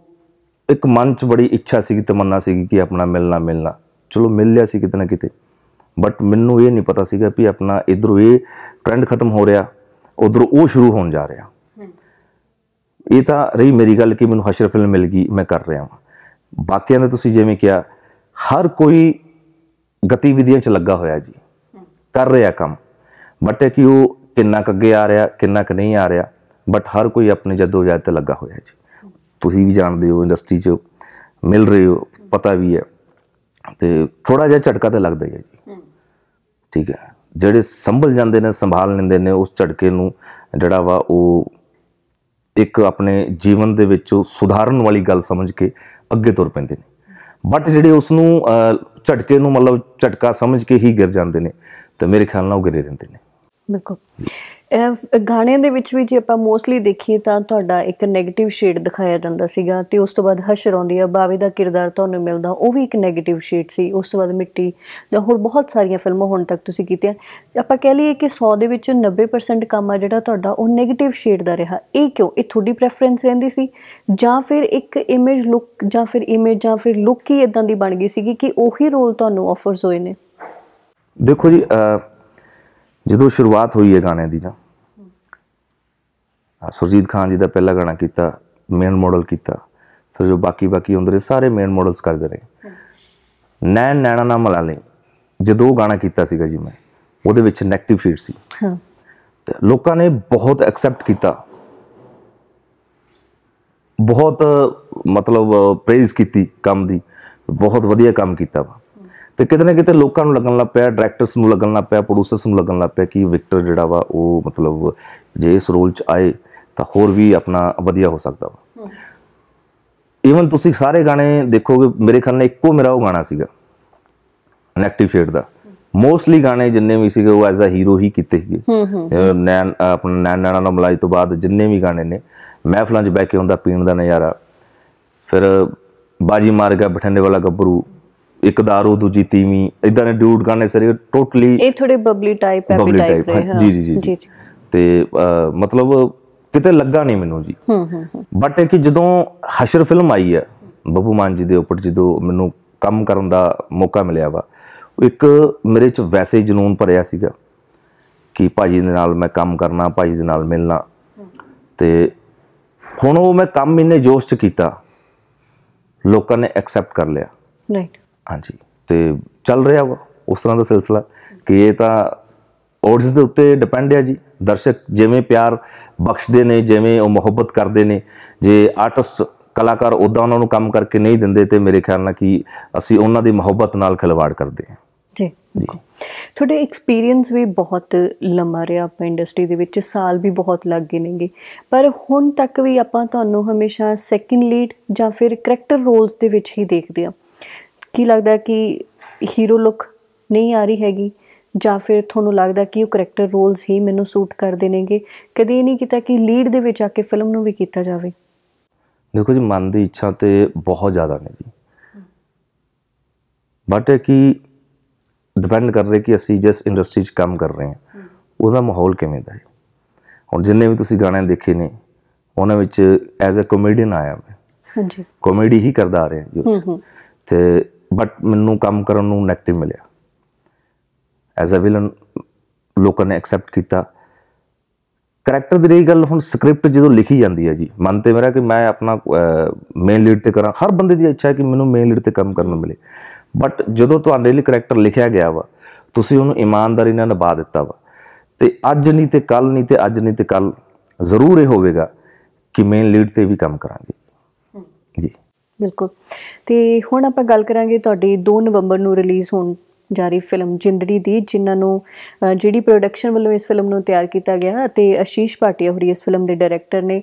ਇੱਕ ਮਨ 'ਚ ਬੜੀ ਇੱਛਾ ਸੀਗੀ ਤਮੰਨਾ ਸੀਗੀ ਕਿ ਆਪਣਾ ਮਿਲਣਾ ਮਿਲਣਾ ਚਲੋ ਮਿਲ ਲਿਆ ਸੀ ਕਿਤੇ ਨਾ ਕਿਤੇ ਬਟ ਮੈਨੂੰ ਇਹ ਨਹੀਂ ਪਤਾ ਸੀਗਾ ਵੀ ਆਪਣਾ ਇਧਰੋਂ ਇਹ ਟ੍ਰੈਂਡ ਖਤਮ ਹੋ ਰਿਹਾ ਉਧਰ ਉਹ ਸ਼ੁਰੂ ਹੋਣ ਜਾ ਰਿਹਾ ਇਹ ਤਾਂ ਰਹੀ ਮੇਰੀ ਗੱਲ ਕਿ ਮੈਨੂੰ ਹਸ਼ਰ ਫਿਲਮ ਮਿਲ ਗਈ ਮੈਂ ਕਰ ਰਿਹਾ ਹਾਂ ਬਾਕੀਆਂ ਨੇ ਤੁਸੀਂ ਜਿਵੇਂ ਕਿਹਾ ਹਰ ਕੋਈ ਗਤੀਵਿਧੀਆਂ 'ਚ ਲੱਗਾ ਹੋਇਆ ਜੀ ਕਰ ਰਿਹਾ ਕੰਮ ਬਟ ਕਿ ਉਹ ਕਿੰਨਾ ਕ ਅੱਗੇ ਆ ਰਿਹਾ ਕਿੰਨਾ ਕ ਨਹੀਂ ਆ ਰਿਹਾ ਬਟ ਹਰ ਕੋਈ ਆਪਣੇ ਜਦੋ ਜਾਇ ਤੇ ਲੱਗਾ ਹੋਇਆ ਜੀ ਤੁਸੀਂ ਵੀ ਜਾਣਦੇ ਹੋ ਇੰਡਸਟਰੀ 'ਚ ਮਿਲ ਰਹੇ ਹੋ ਪਤਾ ਵੀ ਹੈ ਤੇ ਥੋੜਾ ਜਿਹਾ ਝਟਕਾ ਤਾਂ ਲੱਗਦਾ ਹੀ ਹੈ ਜੀ ਠੀਕ ਹੈ ਜਿਹੜੇ ਸੰਭਲ ਜਾਂਦੇ ਨੇ ਸੰਭਾਲ ਲੈਂਦੇ ਨੇ ਉਸ ਝਟਕੇ ਨੂੰ ਜਿਹੜਾ ਵਾ ਉਹ ਇੱਕ ਆਪਣੇ ਜੀਵਨ ਦੇ ਵਿੱਚ ਸੁਧਾਰਨ ਵਾਲੀ ਗੱਲ ਸਮਝ ਕੇ ਅੱਗੇ ਤੁਰ ਪੈਂਦੇ ਨੇ ਬਟ ਜਿਹੜੇ ਉਸ ਨੂੰ ਝਟਕੇ ਨੂੰ ਮਤਲਬ ਝਟਕਾ ਸਮਝ ਕੇ ਹੀ ਗਿਰ ਜਾਂਦੇ ਨੇ ਤੇ ਮੇਰੇ ਖਿਆਲ ਨਾਲ ਉਹ ਗਿਰੇ ਰਹਿੰਦੇ ਨੇ ਬਿਲਕੁਲ ਗਾਣੇ ਦੇ ਵਿੱਚ ਵੀ ਜੇ ਆਪਾਂ ਮੋਸਟਲੀ ਦੇਖੀਏ ਤਾਂ ਤੁਹਾਡਾ ਇੱਕ 네ਗੇਟਿਵ ਸ਼ੇਡ ਦਿਖਾਇਆ ਜਾਂਦਾ ਸੀਗਾ ਤੇ ਉਸ ਤੋਂ ਬਾਅਦ ਹਸ਼ਰ ਆਉਂਦੀ ਆ ਬਾਵੇ ਦਾ ਕਿਰਦਾਰ ਤੁਹਾਨੂੰ ਮਿਲਦਾ ਉਹ ਵੀ ਇੱਕ 네ਗੇਟਿਵ ਸ਼ੇਡ ਸੀ ਉਸ ਤੋਂ ਬਾਅਦ ਮਿੱਟੀ ਜਾਂ ਹੋਰ ਬਹੁਤ ਸਾਰੀਆਂ ਫਿਲਮਾਂ ਹੁਣ ਤੱਕ ਤੁਸੀਂ ਕੀਤੀਆਂ ਆਪਾਂ ਕਹਿ ਲਈਏ ਕਿ 100 ਦੇ ਵਿੱਚੋਂ 90% ਕੰਮ ਆ ਜਿਹੜਾ ਤੁਹਾਡਾ ਉਹ 네ਗੇਟਿਵ ਸ਼ੇਡ ਦਾ ਰਿਹਾ ਇਹ ਕਿਉਂ ਇਹ ਤੁਹਾਡੀ ਪ੍ਰੈਫਰੈਂਸ ਰਹਿੰਦੀ ਸੀ ਜਾਂ ਫਿਰ ਇੱਕ ਇਮੇਜ ਲੁੱਕ ਜਾਂ ਫਿਰ ਇਮੇਜ ਜਾਂ ਫਿਰ ਲੁੱਕ ਹੀ ਇਦਾਂ ਦੀ ਬਣ ਗਈ ਸੀਗੀ ਕਿ ਉਹੀ ਰੋਲ ਤੁਹਾਨੂੰ ਆਫਰਸ ਹੋਏ ਨੇ ਦੇਖੋ ਜੀ ਜਦੋਂ ਸ਼ੁਰੂਆਤ ਹੋਈ ਹੈ ਗਾਣੇ ਦੀ ਨਾ ਸੁਰਜੀਤ ਖਾਨ ਜੀ ਦਾ ਪਹਿਲਾ ਗਾਣਾ ਕੀਤਾ ਮੇਨ ਮਾਡਲ ਕੀਤਾ ਫਿਰ ਜੋ ਬਾਕੀ ਬਾਕੀ ਹੁੰਦੇ ਰਹੇ ਸਾਰੇ ਮੇਨ ਮਾਡਲਸ ਕਰਦੇ ਰਹੇ ਨੈਣ ਨੈਣਾ ਨਾ ਲਾ ਲਈ ਜਦੋਂ ਗਾਣਾ ਕੀਤਾ ਸੀਗਾ ਜੀ ਮੈਂ ਉਹਦੇ ਵਿੱਚ ਨੈਗੇਟਿਵ ਫੀਡ ਸੀ ਹਾਂ ਲੋਕਾਂ ਨੇ ਬਹੁਤ ਐਕਸੈਪਟ ਕੀਤਾ ਬਹੁਤ ਮਤਲਬ ਪ੍ਰੇਜ਼ ਕੀਤੀ ਕੰਮ ਦੀ ਬਹੁਤ ਵਧੀਆ ਕੰਮ ਕੀਤਾ ਵਾ ਤੇ ਕਿਤੇ ਨਾ ਕਿਤੇ ਲੋਕਾਂ ਨੂੰ ਲੱਗਣ ਲੱਗ ਪਿਆ ਡਾਇਰੈਕਟਰਸ ਨੂੰ ਲੱਗਣ ਲੱਗ ਪਿਆ ਪ੍ਰੋਡਿਊਸਰਸ ਨੂੰ ਲੱਗਣ ਲੱਗ ਪਿਆ ਕਿ ਵਿਕਟਰ ਜਿਹੜਾ ਵਾ ਉਹ ਮਤਲਬ ਜੇ ਇਸ ਰੋਲ 'ਚ ਆਏ ਤਾਂ ਹੋਰ ਵੀ ਆਪਣਾ ਵਧੀਆ ਹੋ ਸਕਦਾ ਵਾ ਇਵਨ ਤੁਸੀਂ ਸਾਰੇ ਗਾਣੇ ਦੇਖੋਗੇ ਮੇਰੇ ਖਿਆਲ ਨਾਲ ਇੱਕੋ ਮੇਰਾ ਉਹ ਗਾਣਾ ਸੀਗਾ ਨੈਗੇਟਿਵ ਸ਼ੇਡ ਦਾ ਮੋਸਟਲੀ ਗਾਣੇ ਜਿੰਨੇ ਵੀ ਸੀਗੇ ਉਹ ਐਜ਼ ਅ ਹੀਰੋ ਹੀ ਕੀਤੇ ਸੀਗੇ ਨੈਨ ਆਪਣਾ ਨੈਣ ਨਾਣਾ ਨਾਲ ਮਲਾਈ ਤੋਂ ਬਾਅਦ ਜਿੰਨੇ ਵੀ ਗਾਣੇ ਨੇ ਮਹਿਫਲਾਂ 'ਚ ਬੈ ਕੇ ਹੁੰਦਾ ਪੀਣ ਦਾ ਨਜ਼ਾਰਾ ਫਿਰ ਬਾਜੀ ਮਾਰ ਗਿਆ ਬਠੰਡੇ ਵਾਲਾ ਗੱਭਰੂ ਇੱਕ ਦਾਰੂ ਦੂਜੀ ਤੀਵੀਂ ਇਦਾਂ ਦੇ ਡਿਊਟ ਗਾਣੇ ਸਰੀ ਟੋਟਲੀ ਇਹ ਥੋੜੇ ਬਬਲੀ ਟਾਈਪ ਹੈ ਬਬਲੀ ਟਾਈਪ ਜੀ ਜੀ ਜੀ ਤੇ ਮਤਲਬ ਕਿਤੇ ਲੱਗਾ ਨਹੀਂ ਮੈਨੂੰ ਜੀ ਹੂੰ ਹੂੰ ਬਟ ਇਹ ਕਿ ਜਦੋਂ ਹਸ਼ਰ ਫਿਲਮ ਆਈ ਹੈ ਬੱਬੂ ਮਾਨ ਜੀ ਦੇ ਉੱਪਰ ਜਦੋਂ ਮੈਨੂੰ ਕੰਮ ਕਰਨ ਦਾ ਮੌਕਾ ਮਿਲਿਆ ਵਾ ਇੱਕ ਮੇਰੇ ਚ ਵੈਸੇ ਜਨੂਨ ਭਰਿਆ ਸੀਗਾ ਕਿ ਭਾਜੀ ਦੇ ਨਾਲ ਮੈਂ ਕੰਮ ਕਰਨਾ ਭਾਜੀ ਦੇ ਨਾਲ ਮਿਲਣਾ ਤੇ ਹੁਣ ਉਹ ਮੈਂ ਕੰਮ ਇੰਨੇ ਜੋਸ਼ ਚ ਕੀਤਾ ਲੋਕਾਂ ਨੇ ਐਕਸੈਪਟ ਕਰ ਲਿਆ ਰਾਈਟ ਹਾਂਜੀ ਤੇ ਚੱਲ ਰਿਹਾ ਵਾ ਉਸ ਤਰ੍ਹਾਂ ਦਾ ਸਿਲਸਿਲਾ ਕਿ ਇਹ ਤਾਂ ਆਡੀਅנס ਦੇ ਉੱਤੇ ਡਿਪੈਂਡ ਹੈ ਜੀ ਦਰਸ਼ਕ ਜਿਵੇਂ ਪਿਆਰ ਬਖਸ਼ਦੇ ਨੇ ਜਿਵੇਂ ਉਹ ਮੁਹੱਬਤ ਕਰਦੇ ਨੇ ਜੇ ਆਰਟਿਸਟ ਕਲਾਕਾਰ ਉਦਾਂ ਉਹਨਾਂ ਨੂੰ ਕੰਮ ਕਰਕੇ ਨਹੀਂ ਦਿੰਦੇ ਤੇ ਮੇਰੇ ਖਿਆਲ ਨਾਲ ਕਿ ਅਸੀਂ ਉਹਨਾਂ ਦੀ ਮੁਹੱਬਤ ਨਾਲ ਖਿਲਵਾੜ ਕਰਦੇ ਹਾਂ ਜੀ ਤੁਹਾਡੇ ਐਕਸਪੀਰੀਅੰਸ ਵੀ ਬਹੁਤ ਲੰਮਾ ਰਿਹਾ ਆਪਾਂ ਇੰਡਸਟਰੀ ਦੇ ਵਿੱਚ ਸਾਲ ਵੀ ਬਹੁਤ ਲੱਗ ਗਏ ਨੇਗੇ ਪਰ ਹੁਣ ਤੱਕ ਵੀ ਆਪਾਂ ਤੁਹਾਨੂੰ ਹਮੇਸ਼ਾ ਸੈਕਿੰਡ ਲੀਡ ਜਾਂ ਫਿਰ ਕੈਰੈਕਟਰ ਰੋਲਸ ਦੇ ਵਿੱਚ ਹੀ ਦੇਖਦੇ ਆ ਕੀ ਲੱਗਦਾ ਕਿ ਹੀਰੋ ਲੁੱਕ ਨਹੀਂ ਆ ਰਹੀ ਹੈਗੀ ਜਾਂ ਫਿਰ ਤੁਹਾਨੂੰ ਲੱਗਦਾ ਕਿ ਉਹ ਕੈਰੈਕਟਰ ਰੋਲਸ ਹੀ ਮੈਨੂੰ ਸੂਟ ਕਰਦੇ ਨੇਗੇ ਕਦੇ ਨਹੀਂ ਕੀਤਾ ਕਿ ਲੀਡ ਦੇ ਵਿੱਚ ਆ ਕੇ ਫਿਲਮ ਨੂੰ ਵੀ ਕੀਤਾ ਜਾਵੇ ਦੇਖੋ ਜੀ ਮਨ ਦੀ ਇੱਛਾ ਤੇ ਬਹੁਤ ਜ਼ਿਆਦਾ ਨੇ ਜੀ ਬਟ ਕਿ ਡਿਪੈਂਡ ਕਰ ਰਿਹਾ ਕਿ ਅਸੀਂ ਜਸ ਇੰਡਸਟਰੀ 'ਚ ਕੰਮ ਕਰ ਰਹੇ ਹਾਂ ਉਹਦਾ ਮਾਹੌਲ ਕਿਵੇਂ ਦਾ ਹੈ ਹੁਣ ਜਿੰਨੇ ਵੀ ਤੁਸੀਂ ਗਾਣੇ ਦੇਖੇ ਨੇ ਉਹਨਾਂ ਵਿੱਚ ਐਜ਼ ਅ ਕਾਮੇਡੀਅਨ ਆਇਆ ਮੈਂ ਹਾਂਜੀ ਕਾਮੇਡੀ ਹੀ ਕਰਦਾ ਆ ਰਿਹਾ ਜੀ ਤੇ ਬਟ ਮੈਨੂੰ ਕੰਮ ਕਰਨ ਨੂੰ ਨੈਗੇਟਿਵ ਮਿਲਿਆ ਐਜ਼ ਅ ਵਿਲਨ ਲੋਕਾਂ ਨੇ ਐਕਸੈਪਟ ਕੀਤਾ ਕਰੈਕਟਰ ਦੀ ਗੱਲ ਹੁਣ ਸਕ੍ਰਿਪਟ ਜਦੋਂ ਲਿਖੀ ਜਾਂਦੀ ਹੈ ਜੀ ਮਨ ਤੇ ਮੇਰਾ ਕਿ ਮੈਂ ਆਪਣਾ ਮੇਨ ਲੀਡ ਤੇ ਕਰਾਂ ਹਰ ਬੰਦੇ ਦੀ ਇੱਛਾ ਹੈ ਕਿ ਮੈਨੂੰ ਮੇਨ ਲੀਡ ਤੇ ਕੰਮ ਕਰਨ ਨੂੰ ਮਿਲੇ ਬਟ ਜਦੋਂ ਤੁਹਾਡੇ ਲਈ ਕਰੈਕਟਰ ਲਿਖਿਆ ਗਿਆ ਵਾ ਤੁਸੀਂ ਉਹਨੂੰ ਇਮਾਨਦਾਰੀ ਨਾਲ ਨਿਭਾ ਦਿੱਤਾ ਵਾ ਤੇ ਅੱਜ ਨਹੀਂ ਤੇ ਕੱਲ ਨਹੀਂ ਤੇ ਅੱਜ ਨਹੀਂ ਤੇ ਕੱਲ ਜ਼ਰੂਰ ਇਹ ਹੋਵੇਗਾ ਕਿ ਮੇਨ ਲੀਡ ਤੇ ਵੀ ਕੰਮ ਕਰਾਂਗੇ ਜੀ ਬਿਲਕੁਲ ਤੇ ਹੁਣ ਆਪਾਂ ਗੱਲ ਕਰਾਂਗੇ ਤੁਹਾਡੀ 2 ਨਵੰਬਰ ਨੂੰ ਰਿਲੀਜ਼ ਹੋਣ ਜਾਰੀ ਫਿਲਮ ਜਿੰਦੜੀ ਦੀ ਜਿਨ੍ਹਾਂ ਨੂੰ ਜਿਹੜੀ ਪ੍ਰੋਡਕਸ਼ਨ ਵੱਲੋਂ ਇਸ ਫਿਲਮ ਨੂੰ ਤਿਆਰ ਕੀਤਾ ਗਿਆ ਅਤੇ ਅਸ਼ੀਸ਼ ਭਾਟੀਆ ਹੋਰੀ ਇਸ ਫਿਲਮ ਦੇ ਡਾਇਰੈਕਟਰ ਨੇ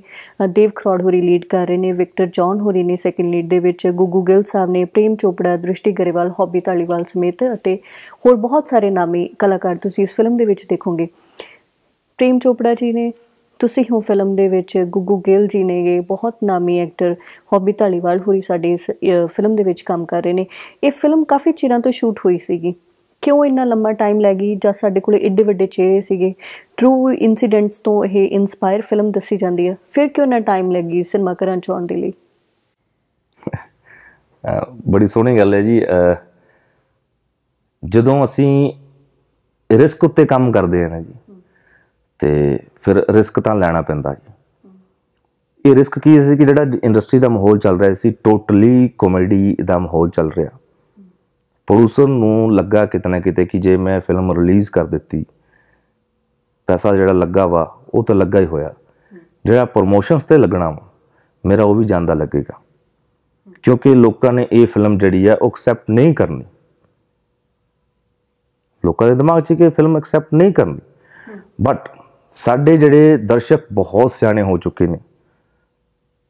ਦੇਵ ਖਰੋੜ ਹੋਰੀ ਲੀਡ ਕਰ ਰਹੇ ਨੇ ਵਿਕਟਰ ਜੌਨ ਹੋਰੀ ਨੇ ਸੈਕੰਡ ਲੀਡ ਦੇ ਵਿੱਚ ਗੁੱਗੂ ਗਿੱਲ ਸਾਹਿਬ ਨੇ ਪ੍ਰੇਮ ਚੋਪੜਾ ਦ੍ਰਿਸ਼ਟੀ ਗਰੇਵਾਲ ਹੌਬੀ ਤਾਲੀਵਾਲ ਸਮੇਤ ਅਤੇ ਹੋਰ ਬਹੁਤ ਸਾਰੇ ਨਾਮੀ ਕਲਾਕਾਰ ਤੁਸੀਂ ਇਸ ਫਿਲਮ ਦੇ ਵਿੱਚ ਦੇਖੋਗੇ ਪ੍ਰੇਮ ਚੋਪੜਾ ਜੀ ਨੇ ਤੁਸੀਂ ਹੋ ਫਿਲਮ ਦੇ ਵਿੱਚ ਗੁੱਗੂ ਗਿੱਲ ਜੀ ਨੇਗੇ ਬਹੁਤ ਨਾਮੀ ਐਕਟਰ ਹੌਬੀ ਢਾਲੀਵਾਲ ਹੋਰੀ ਸਾਡੇ ਇਸ ਫਿਲਮ ਦੇ ਵਿੱਚ ਕੰਮ ਕਰ ਰਹੇ ਨੇ ਇਹ ਫਿਲਮ ਕਾਫੀ ਚਿਰਾਂ ਤੋਂ ਸ਼ੂਟ ਹੋਈ ਸੀਗੀ ਕਿਉਂ ਇੰਨਾ ਲੰਮਾ ਟਾਈਮ ਲੱਗ ਗਈ ਜਦ ਸਾਡੇ ਕੋਲੇ ਏਡੇ ਵੱਡੇ ਚਿਹਰੇ ਸੀਗੇ ਟਰੂ ਇਨਸੀਡੈਂਟਸ ਤੋਂ ਇਹ ਇਨਸਪਾਇਰ ਫਿਲਮ ਦੱਸੀ ਜਾਂਦੀ ਹੈ ਫਿਰ ਕਿਉਂ ਨਾ ਟਾਈਮ ਲੱਗ ਗਈ ਸਿਨੇਮਾ ਕਰਨ ਆਉਣ ਦੇ ਲਈ ਬੜੀ ਸੋਹਣੀ ਗੱਲ ਹੈ ਜੀ ਜਦੋਂ ਅਸੀਂ ਰਿਸਕ ਉੱਤੇ ਕੰਮ ਕਰਦੇ ਹਾਂ ਨਾ ਜੀ ਤੇ ਫਿਰ ਰਿਸਕ ਤਾਂ ਲੈਣਾ ਪੈਂਦਾ ਜੀ ਇਹ ਰਿਸਕ ਕੀ ਸੀ ਕਿ ਜਿਹੜਾ ਇੰਡਸਟਰੀ ਦਾ ਮਾਹੌਲ ਚੱਲ ਰਿਹਾ ਸੀ ਟੋਟਲੀ ਕਾਮੇਡੀ ਦਾ ਮਾਹੌਲ ਚੱਲ ਰਿਹਾ ਪ੍ਰੋਡਿਊਸਰ ਨੂੰ ਲੱਗਾ ਕਿਤਨਾ ਕਿਤੇ ਕਿ ਜੇ ਮੈਂ ਫਿਲਮ ਰਿਲੀਜ਼ ਕਰ ਦਿੱਤੀ ਪੈਸਾ ਜਿਹੜਾ ਲੱਗਾ ਵਾ ਉਹ ਤਾਂ ਲੱਗਾ ਹੀ ਹੋਇਆ ਜਿਹੜਾ ਪ੍ਰੋਮੋਸ਼ਨਸ ਤੇ ਲੱਗਣਾ ਵਾ ਮੇਰਾ ਉਹ ਵੀ ਜਾਂਦਾ ਲੱਗੇਗਾ ਕਿਉਂਕਿ ਲੋਕਾਂ ਨੇ ਇਹ ਫਿਲਮ ਜਿਹੜੀ ਆ ਉਹ ਐਕਸੈਪਟ ਨਹੀਂ ਕਰਨੀ ਲੋਕਾਂ ਦੇ ਦਿਮਾਗ 'ਚ ਕਿ ਫਿਲਮ ਐਕਸੈਪਟ ਨਹੀਂ ਕਰਨੀ ਬਟ ਸਾਡੇ ਜਿਹੜੇ ਦਰਸ਼ਕ ਬਹੁਤ ਸਿਆਣੇ ਹੋ ਚੁੱਕੇ ਨੇ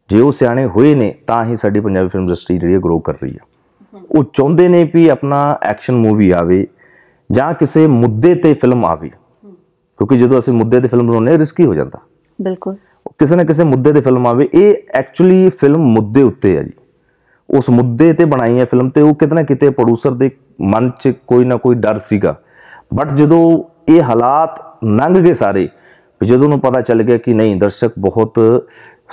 ਜੇ ਉਹ ਸਿਆਣੇ ਹੋਏ ਨੇ ਤਾਂ ਹੀ ਸਾਡੀ ਪੰਜਾਬੀ ਫਿਲਮ ਇੰਡਸਟਰੀ ਜਿਹੜੀ ਗਰੋ ਕਰ ਰਹੀ ਹੈ ਉਹ ਚਾਹੁੰਦੇ ਨੇ ਵੀ ਆਪਣਾ ਐਕਸ਼ਨ ਮੂਵੀ ਆਵੇ ਜਾਂ ਕਿਸੇ ਮੁੱਦੇ ਤੇ ਫਿਲਮ ਆਵੇ ਕਿਉਂਕਿ ਜਦੋਂ ਅਸੀਂ ਮੁੱਦੇ ਤੇ ਫਿਲਮ ਬਣਾਉਂਦੇ ਰਿਸਕੀ ਹੋ ਜਾਂਦਾ ਬਿਲਕੁਲ ਕਿਸੇ ਨਾ ਕਿਸੇ ਮੁੱਦੇ ਤੇ ਫਿਲਮ ਆਵੇ ਇਹ ਐਕਚੁਅਲੀ ਫਿਲਮ ਮੁੱਦੇ ਉੱਤੇ ਹੈ ਜੀ ਉਸ ਮੁੱਦੇ ਤੇ ਬਣਾਈ ਹੈ ਫਿਲਮ ਤੇ ਉਹ ਕਿਤਨਾ ਕਿਤੇ ਪ੍ਰੋਡਿਊਸਰ ਦੇ ਮਨ 'ਚ ਕੋਈ ਨਾ ਕੋਈ ਡਰ ਸੀਗਾ ਬਟ ਜਦੋਂ ਇਹ ਹਾਲਾਤ ਨੰਗ ਗਏ ਸਾਰੇ ਤੇ ਜਦੋਂ ਨੂੰ ਪਤਾ ਚੱਲ ਗਿਆ ਕਿ ਨਹੀਂ ਦਰਸ਼ਕ ਬਹੁਤ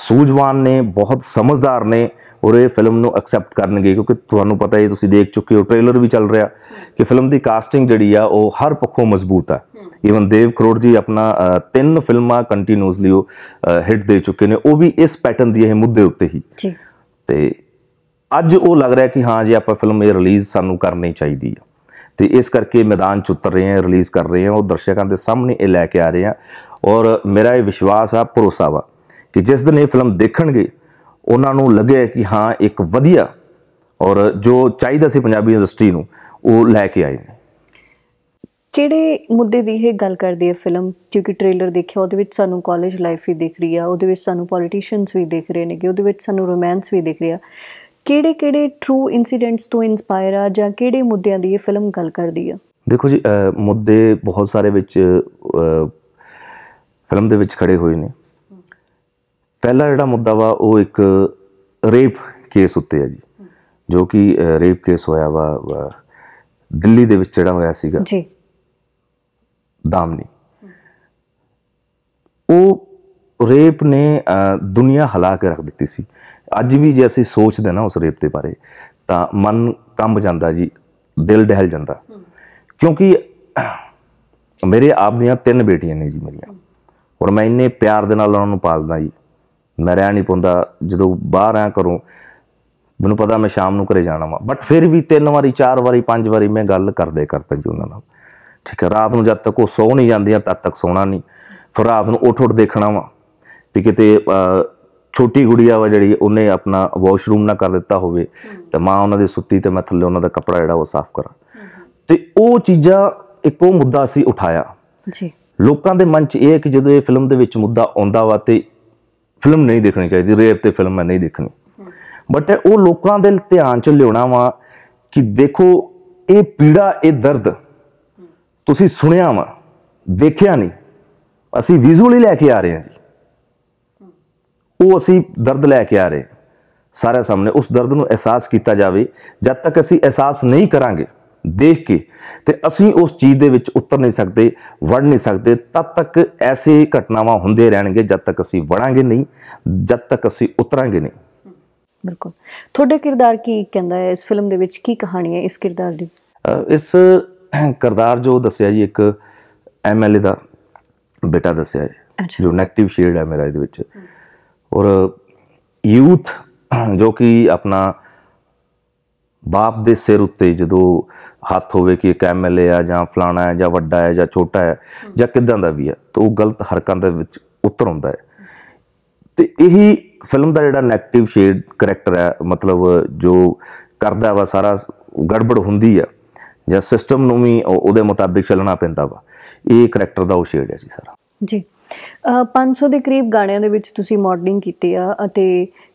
ਸੂਝਵਾਨ ਨੇ ਬਹੁਤ ਸਮਝਦਾਰ ਨੇ ਔਰ ਇਹ ਫਿਲਮ ਨੂੰ ਐਕਸੈਪਟ ਕਰਨਗੇ ਕਿਉਂਕਿ ਤੁਹਾਨੂੰ ਪਤਾ ਹੈ ਤੁਸੀਂ ਦੇਖ ਚੁੱਕੇ ਹੋ ਟ੍ਰੇਲਰ ਵੀ ਚੱਲ ਰਿਹਾ ਕਿ ਫਿਲਮ ਦੀ ਕਾਸਟਿੰਗ ਜਿਹੜੀ ਆ ਉਹ ਹਰ ਪੱਖੋਂ ਮਜ਼ਬੂਤ ਆ ਇਵਨ ਦੇਵ ਕਰੋੜ ਜੀ ਆਪਣਾ ਤਿੰਨ ਫਿਲਮਾਂ ਕੰਟੀਨਿਊਸਲੀ ਉਹ ਹਿੱਟ ਦੇ ਚੁੱਕੇ ਨੇ ਉਹ ਵੀ ਇਸ ਪੈਟਰਨ ਦੀ ਇਹ ਮੁੱਦੇ ਉੱਤੇ ਹੀ ਜੀ ਤੇ ਅੱਜ ਉਹ ਲੱਗ ਰਿਹਾ ਕਿ ਹਾਂ ਜੀ ਆਪਾਂ ਫਿਲਮ ਇਹ ਰਿਲੀਜ਼ ਸਾਨੂੰ ਕਰਨੀ ਚਾਹੀਦੀ ਆ ਤੇ ਇਸ ਕਰਕੇ ਮੈਦਾਨ ਚ ਉਤਰ ਰਹੇ ਆ ਰਿਲੀਜ਼ ਕਰ ਰਹੇ ਆ ਉਹ ਦਰਸ਼ਕਾਂ ਦੇ ਸਾਹਮਣੇ ਇਹ ਲੈ ਕੇ ਆ ਰਹੇ ਆ ਔਰ ਮੇਰਾ ਇਹ ਵਿਸ਼ਵਾਸ ਆ ਭਰੋਸਾ ਵਾ ਕਿ ਜਿਸ ਦਿਨ ਇਹ ਫਿਲਮ ਦੇਖਣਗੇ ਉਹਨਾਂ ਨੂੰ ਲੱਗੇ ਕਿ ਹਾਂ ਇੱਕ ਵਧੀਆ ਔਰ ਜੋ ਚਾਹੀਦਾ ਸੀ ਪੰਜਾਬੀ ਇੰਡਸਟਰੀ ਨੂੰ ਉਹ ਲੈ ਕੇ ਆਏ ਨੇ ਕਿਹੜੇ ਮੁੱਦੇ ਦੀ ਇਹ ਗੱਲ ਕਰਦੀ ਹੈ ਫਿਲਮ ਕਿਉਂਕਿ ਟ੍ਰੇਲਰ ਦੇਖਿਆ ਉਹਦੇ ਵਿੱਚ ਸਾਨੂੰ ਕਾਲਜ ਲਾਈਫ ਵੀ ਦਿਖ ਰਹੀ ਆ ਉਹਦੇ ਵਿੱਚ ਸਾਨੂੰ ਪੋਲੀਟੀਸ਼ੀਅਨਸ ਵੀ ਦਿਖ ਰਹੇ ਨੇ ਕਿ ਉਹਦੇ ਵਿੱਚ ਸਾਨੂੰ ਰੋਮਾਂਸ ਵੀ ਦਿਖ ਰਿਹਾ ਕਿਹੜੇ ਕਿਹੜੇ ਟਰੂ ਇਨਸੀਡੈਂਟਸ ਤੋਂ ਇਨਸਪਾਇਰ ਆ ਜਾਂ ਕਿਹੜੇ ਮੁੱਦਿਆਂ ਦੀ ਇਹ ਫਿਲਮ ਗੱਲ ਕਰਦੀ ਆ ਦੇਖੋ ਜੀ ਮੁੱਦੇ ਬਹੁਤ ਸਾਰੇ ਵਿੱਚ ਫਿਲਮ ਦੇ ਵਿੱਚ ਖੜੇ ਹੋਏ ਨੇ ਪਹਿਲਾ ਜਿਹੜਾ ਮੁੱਦਾ ਵਾ ਉਹ ਇੱਕ ਰੇਪ ਕੇਸ ਉੱਤੇ ਹੈ ਜੀ ਜੋ ਕਿ ਰੇਪ ਕੇਸ ਹੋਇਆ ਵਾ ਦਿੱਲੀ ਦੇ ਵਿੱਚ ਜਿਹੜਾ ਹੋਇਆ ਸੀਗਾ ਜੀ ਦਾਮਨੀ ਉਹ ਰੇਪ ਨੇ ਦੁਨੀਆ ਹਲਾ ਕੇ ਰੱਖ ਦਿੱਤੀ ਸੀ ਅੱਜ ਵੀ ਜੇ ਅਸੀਂ ਸੋਚਦੇ ਨਾ ਉਸ ਰੇਪ ਦੇ ਬਾਰੇ ਤਾਂ ਮਨ ਕੰਬ ਜਾਂਦਾ ਜੀ ਦਿਲ ਡਹਿਲ ਜਾਂਦਾ ਕਿਉਂਕਿ ਮੇਰੇ ਆਪ ਦੀਆਂ ਤਿੰਨ ਬੇਟੀਆਂ ਨੇ ਜੀ ਮੇਰੀਆਂ ਔਰ ਮੈਂ ਇੰਨੇ ਪਿਆਰ ਦੇ ਨਾਲ ਉਹਨਾਂ ਨੂੰ ਪਾਲਦਾ ਜੀ ਮੈਂ ਰਹਿ ਨਹੀਂ ਪੁੰਦਾ ਜਦੋਂ ਬਾਹਰ ਆ ਕਰੂੰ ਮੈਨੂੰ ਪਤਾ ਮੈਂ ਸ਼ਾਮ ਨੂੰ ਘਰੇ ਜਾਣਾ ਵਾ ਬਟ ਫਿਰ ਵੀ ਤਿੰਨ ਵਾਰੀ ਚਾਰ ਵਾਰੀ ਪੰਜ ਵਾਰੀ ਮੈਂ ਗੱਲ ਕਰਦੇ ਕਰਦਾ ਜੀ ਉਹਨਾਂ ਨਾਲ ਠੀਕ ਹੈ ਰਾਤ ਨੂੰ ਜਦ ਤੱਕ ਉਹ ਸੌ ਨਹੀਂ ਜਾਂਦੀਆਂ ਤਦ ਤੱਕ ਸੌਣਾ ਨਹੀਂ ਫਿਰ ਰਾਤ ਨੂੰ ਉੱਠ ਉੱਠ ਦੇਖਣਾ ਵਾ ਵੀ ਕਿਤੇ ਛੋਟੀ ਗੁੜੀਆ ਵਾ ਜਿਹੜੀ ਉਹਨੇ ਆਪਣਾ ਵਾਸ਼ਰੂਮ ਨਾ ਕਰ ਦਿੱਤਾ ਹੋਵੇ ਤੇ ਮਾਂ ਉਹਨਾਂ ਦੇ ਸੁੱਤੀ ਤੇ ਮੈਂ ਥੱਲੇ ਉਹਨਾਂ ਦਾ ਕੱਪੜਾ ਜਿਹੜਾ ਉਹ ਸਾਫ਼ ਕਰਾਂ ਤੇ ਉਹ ਚੀਜ਼ਾਂ ਇੱਕੋ ਮੁੱਦਾ ਸੀ ਉਠਾਇਆ ਜੀ ਲੋਕਾਂ ਦੇ ਮਨ 'ਚ ਇਹ ਕਿ ਜਦੋਂ ਇਹ ਫਿਲਮ ਦੇ ਵਿੱਚ ਮੁੱਦਾ ਆਉਂਦਾ ਵਾ ਤੇ ਫਿਲਮ ਨਹੀਂ ਦੇਖਣੀ ਚਾਹੀਦੀ ਰੇਪ ਤੇ ਫਿਲਮ ਮੈਂ ਨਹੀਂ ਦੇਖਣੀ ਬਟ ਉਹ ਲੋਕਾਂ ਦੇ ਧਿਆਨ 'ਚ ਲਿਆਉਣਾ ਵਾ ਕਿ ਦੇਖੋ ਇਹ ਪੀੜਾ ਇਹ ਦਰਦ ਤੁਸੀਂ ਸੁਣਿਆ ਵਾ ਦੇਖਿਆ ਨਹੀਂ ਅਸੀਂ ਵਿਜ਼ੂਅਲੀ ਲੈ ਕੇ ਆ ਰਹੇ ਹਾਂ ਜੀ ਉਹ ਅਸੀਂ ਦਰਦ ਲੈ ਕੇ ਆ ਰਹੇ ਸਾਰੇ ਸਾਹਮਣੇ ਉਸ ਦਰਦ ਨੂੰ ਅਹਿਸਾਸ ਕੀਤਾ ਜਾਵੇ ਜਦ ਤੱਕ ਅਸੀਂ ਅਹਿਸਾਸ ਨਹੀਂ ਕਰਾਂਗੇ ਦੇਖ ਕੇ ਤੇ ਅਸੀਂ ਉਸ ਚੀਜ਼ ਦੇ ਵਿੱਚ ਉਤਰ ਨਹੀਂ ਸਕਦੇ ਵੜ ਨਹੀਂ ਸਕਦੇ ਤਦ ਤੱਕ ਐਸੇ ਘਟਨਾਵਾਂ ਹੁੰਦੇ ਰਹਿਣਗੇ ਜਦ ਤੱਕ ਅਸੀਂ ਵੜਾਂਗੇ ਨਹੀਂ ਜਦ ਤੱਕ ਅਸੀਂ ਉਤਰਾਂਗੇ ਨਹੀਂ ਬਿਲਕੁਲ ਤੁਹਾਡੇ ਕਿਰਦਾਰ ਕੀ ਕਹਿੰਦਾ ਹੈ ਇਸ ਫਿਲਮ ਦੇ ਵਿੱਚ ਕੀ ਕਹਾਣੀ ਹੈ ਇਸ ਕਿਰਦਾਰ ਦੀ ਇਸ ਕਿਰਦਾਰ ਜੋ ਦੱਸਿਆ ਜੀ ਇੱਕ ਐਮਐਲਏ ਦਾ ਬੇਟਾ ਦੱਸਿਆ ਹੈ ਜੋ ਨੈਗੇਟਿਵ ਸ਼ੇਡ ਹੈ ਮੇਰਾ ਇਹਦੇ ਵਿੱਚ ਔਰ ਯੂਥ ਜੋ ਕਿ ਆਪਣਾ ਬਾਪ ਦੇ ਸਿਰ ਉੱਤੇ ਜਦੋਂ ਹੱਥ ਹੋਵੇ ਕਿ ਇੱਕ ਐਮਐਲਏ ਆ ਜਾਂ ਫਲਾਣਾ ਹੈ ਜਾਂ ਵੱਡਾ ਹੈ ਜਾਂ ਛੋਟਾ ਹੈ ਜਾਂ ਕਿਦਾਂ ਦਾ ਵੀ ਹੈ ਤਾਂ ਉਹ ਗਲਤ ਹਰਕਤਾਂ ਦੇ ਵਿੱਚ ਉਤਰ ਹੁੰਦਾ ਹੈ ਤੇ ਇਹੀ ਫਿਲਮ ਦਾ ਜਿਹੜਾ 네ਗੇਟਿਵ ਸ਼ੇਡ ਕੈਰੈਕਟਰ ਹੈ ਮਤਲਬ ਜੋ ਕਰਦਾ ਵਾ ਸਾਰਾ ਗੜਬੜ ਹੁੰਦੀ ਆ ਜਾਂ ਸਿਸਟਮ ਨੂੰ ਵੀ ਉਹਦੇ ਮੁਤਾਬਿਕ ਚੱਲਣਾ ਪੈਂਦਾ ਵਾ ਇਹ ਕੈਰੈਕਟਰ ਦਾ ਉਹ ਸ਼ੇਡ ਹੈ ਜੀ ਸਾਰਾ ਜੀ 500 ਦੇ ਕਰੀਬ ਗਾਣਿਆਂ ਦੇ ਵਿੱਚ ਤੁਸੀਂ ਮਾਡਲਿੰਗ ਕੀਤੀ ਆ ਅਤੇ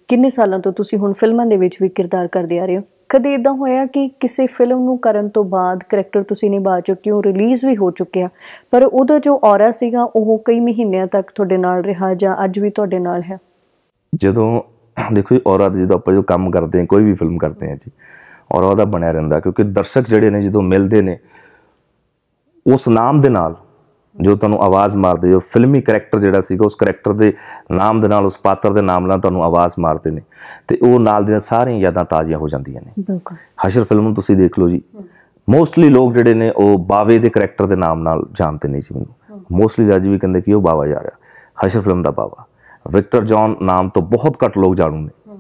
ਕਿੰਨੇ ਸਾਲਾਂ ਤੋਂ ਤੁਸੀਂ ਹੁਣ ਫਿਲਮਾਂ ਦੇ ਵਿੱਚ ਵੀ ਕਿਰਦਾਰ ਕਰਦੇ ਆ ਰਹੇ ਹੋ ਕਦੇ ਇਦਾਂ ਹੋਇਆ ਕਿ ਕਿਸੇ ਫਿਲਮ ਨੂੰ ਕਰਨ ਤੋਂ ਬਾਅਦ ਕੈਰੈਕਟਰ ਤੁਸੀਂ ਨਿਭਾ ਚੁੱਕੇ ਹੋ ਰਿਲੀਜ਼ ਵੀ ਹੋ ਚੁੱਕਿਆ ਪਰ ਉਹਦਾ ਜੋ ਔਰਾ ਸੀਗਾ ਉਹ ਕਈ ਮਹੀਨਿਆਂ ਤੱਕ ਤੁਹਾਡੇ ਨਾਲ ਰਿਹਾ ਜਾਂ ਅੱਜ ਵੀ ਤੁਹਾਡੇ ਨਾਲ ਹੈ ਜਦੋਂ ਦੇਖੋ ਔਰਾ ਜਦੋਂ ਆਪਾਂ ਜੋ ਕੰਮ ਕਰਦੇ ਹਾਂ ਕੋਈ ਵੀ ਫਿਲਮ ਕਰਦੇ ਹਾਂ ਜੀ ਔਰਾ ਉਹਦਾ ਬਣਿਆ ਰਹਿੰਦਾ ਕਿਉਂਕਿ ਦਰਸ਼ਕ ਜਿਹੜੇ ਨੇ ਜਦੋਂ ਮਿਲਦੇ ਨੇ ਉਸ ਨਾਮ ਦੇ ਨਾਲ ਜੋ ਤੁਹਾਨੂੰ ਆਵਾਜ਼ ਮਾਰਦੇ ਜੋ ਫਿਲਮੀ ਕੈਰੈਕਟਰ ਜਿਹੜਾ ਸੀਗਾ ਉਸ ਕੈਰੈਕਟਰ ਦੇ ਨਾਮ ਦੇ ਨਾਲ ਉਸ ਪਾਤਰ ਦੇ ਨਾਮ ਨਾਲ ਤੁਹਾਨੂੰ ਆਵਾਜ਼ ਮਾਰਦੇ ਨੇ ਤੇ ਉਹ ਨਾਲ ਦੀਆਂ ਸਾਰੀਆਂ ਯਾਦਾਂ ਤਾਜ਼ੀਆਂ ਹੋ ਜਾਂਦੀਆਂ ਨੇ ਬਿਲਕੁਲ ਹਸ਼ਰ ਫਿਲਮ ਨੂੰ ਤੁਸੀਂ ਦੇਖ ਲਓ ਜੀ ਮੋਸਟਲੀ ਲੋਕ ਜਿਹੜੇ ਨੇ ਉਹ ਬਾਵੇ ਦੇ ਕੈਰੈਕਟਰ ਦੇ ਨਾਮ ਨਾਲ ਜਾਣਦੇ ਨੇ ਜੀ ਮੈਨੂੰ ਮੋਸਟਲੀ ਅੱਜ ਵੀ ਕਹਿੰਦੇ ਕਿ ਉਹ ਬਾਵਾ ਜਾ ਰਿਹਾ ਹਸ਼ਰ ਫਿਲਮ ਦਾ ਬਾਵਾ ਵਿਕਟਰ ਜੌਨ ਨਾਮ ਤੋਂ ਬਹੁਤ ਘੱਟ ਲੋਕ ਜਾਣੂ ਨੇ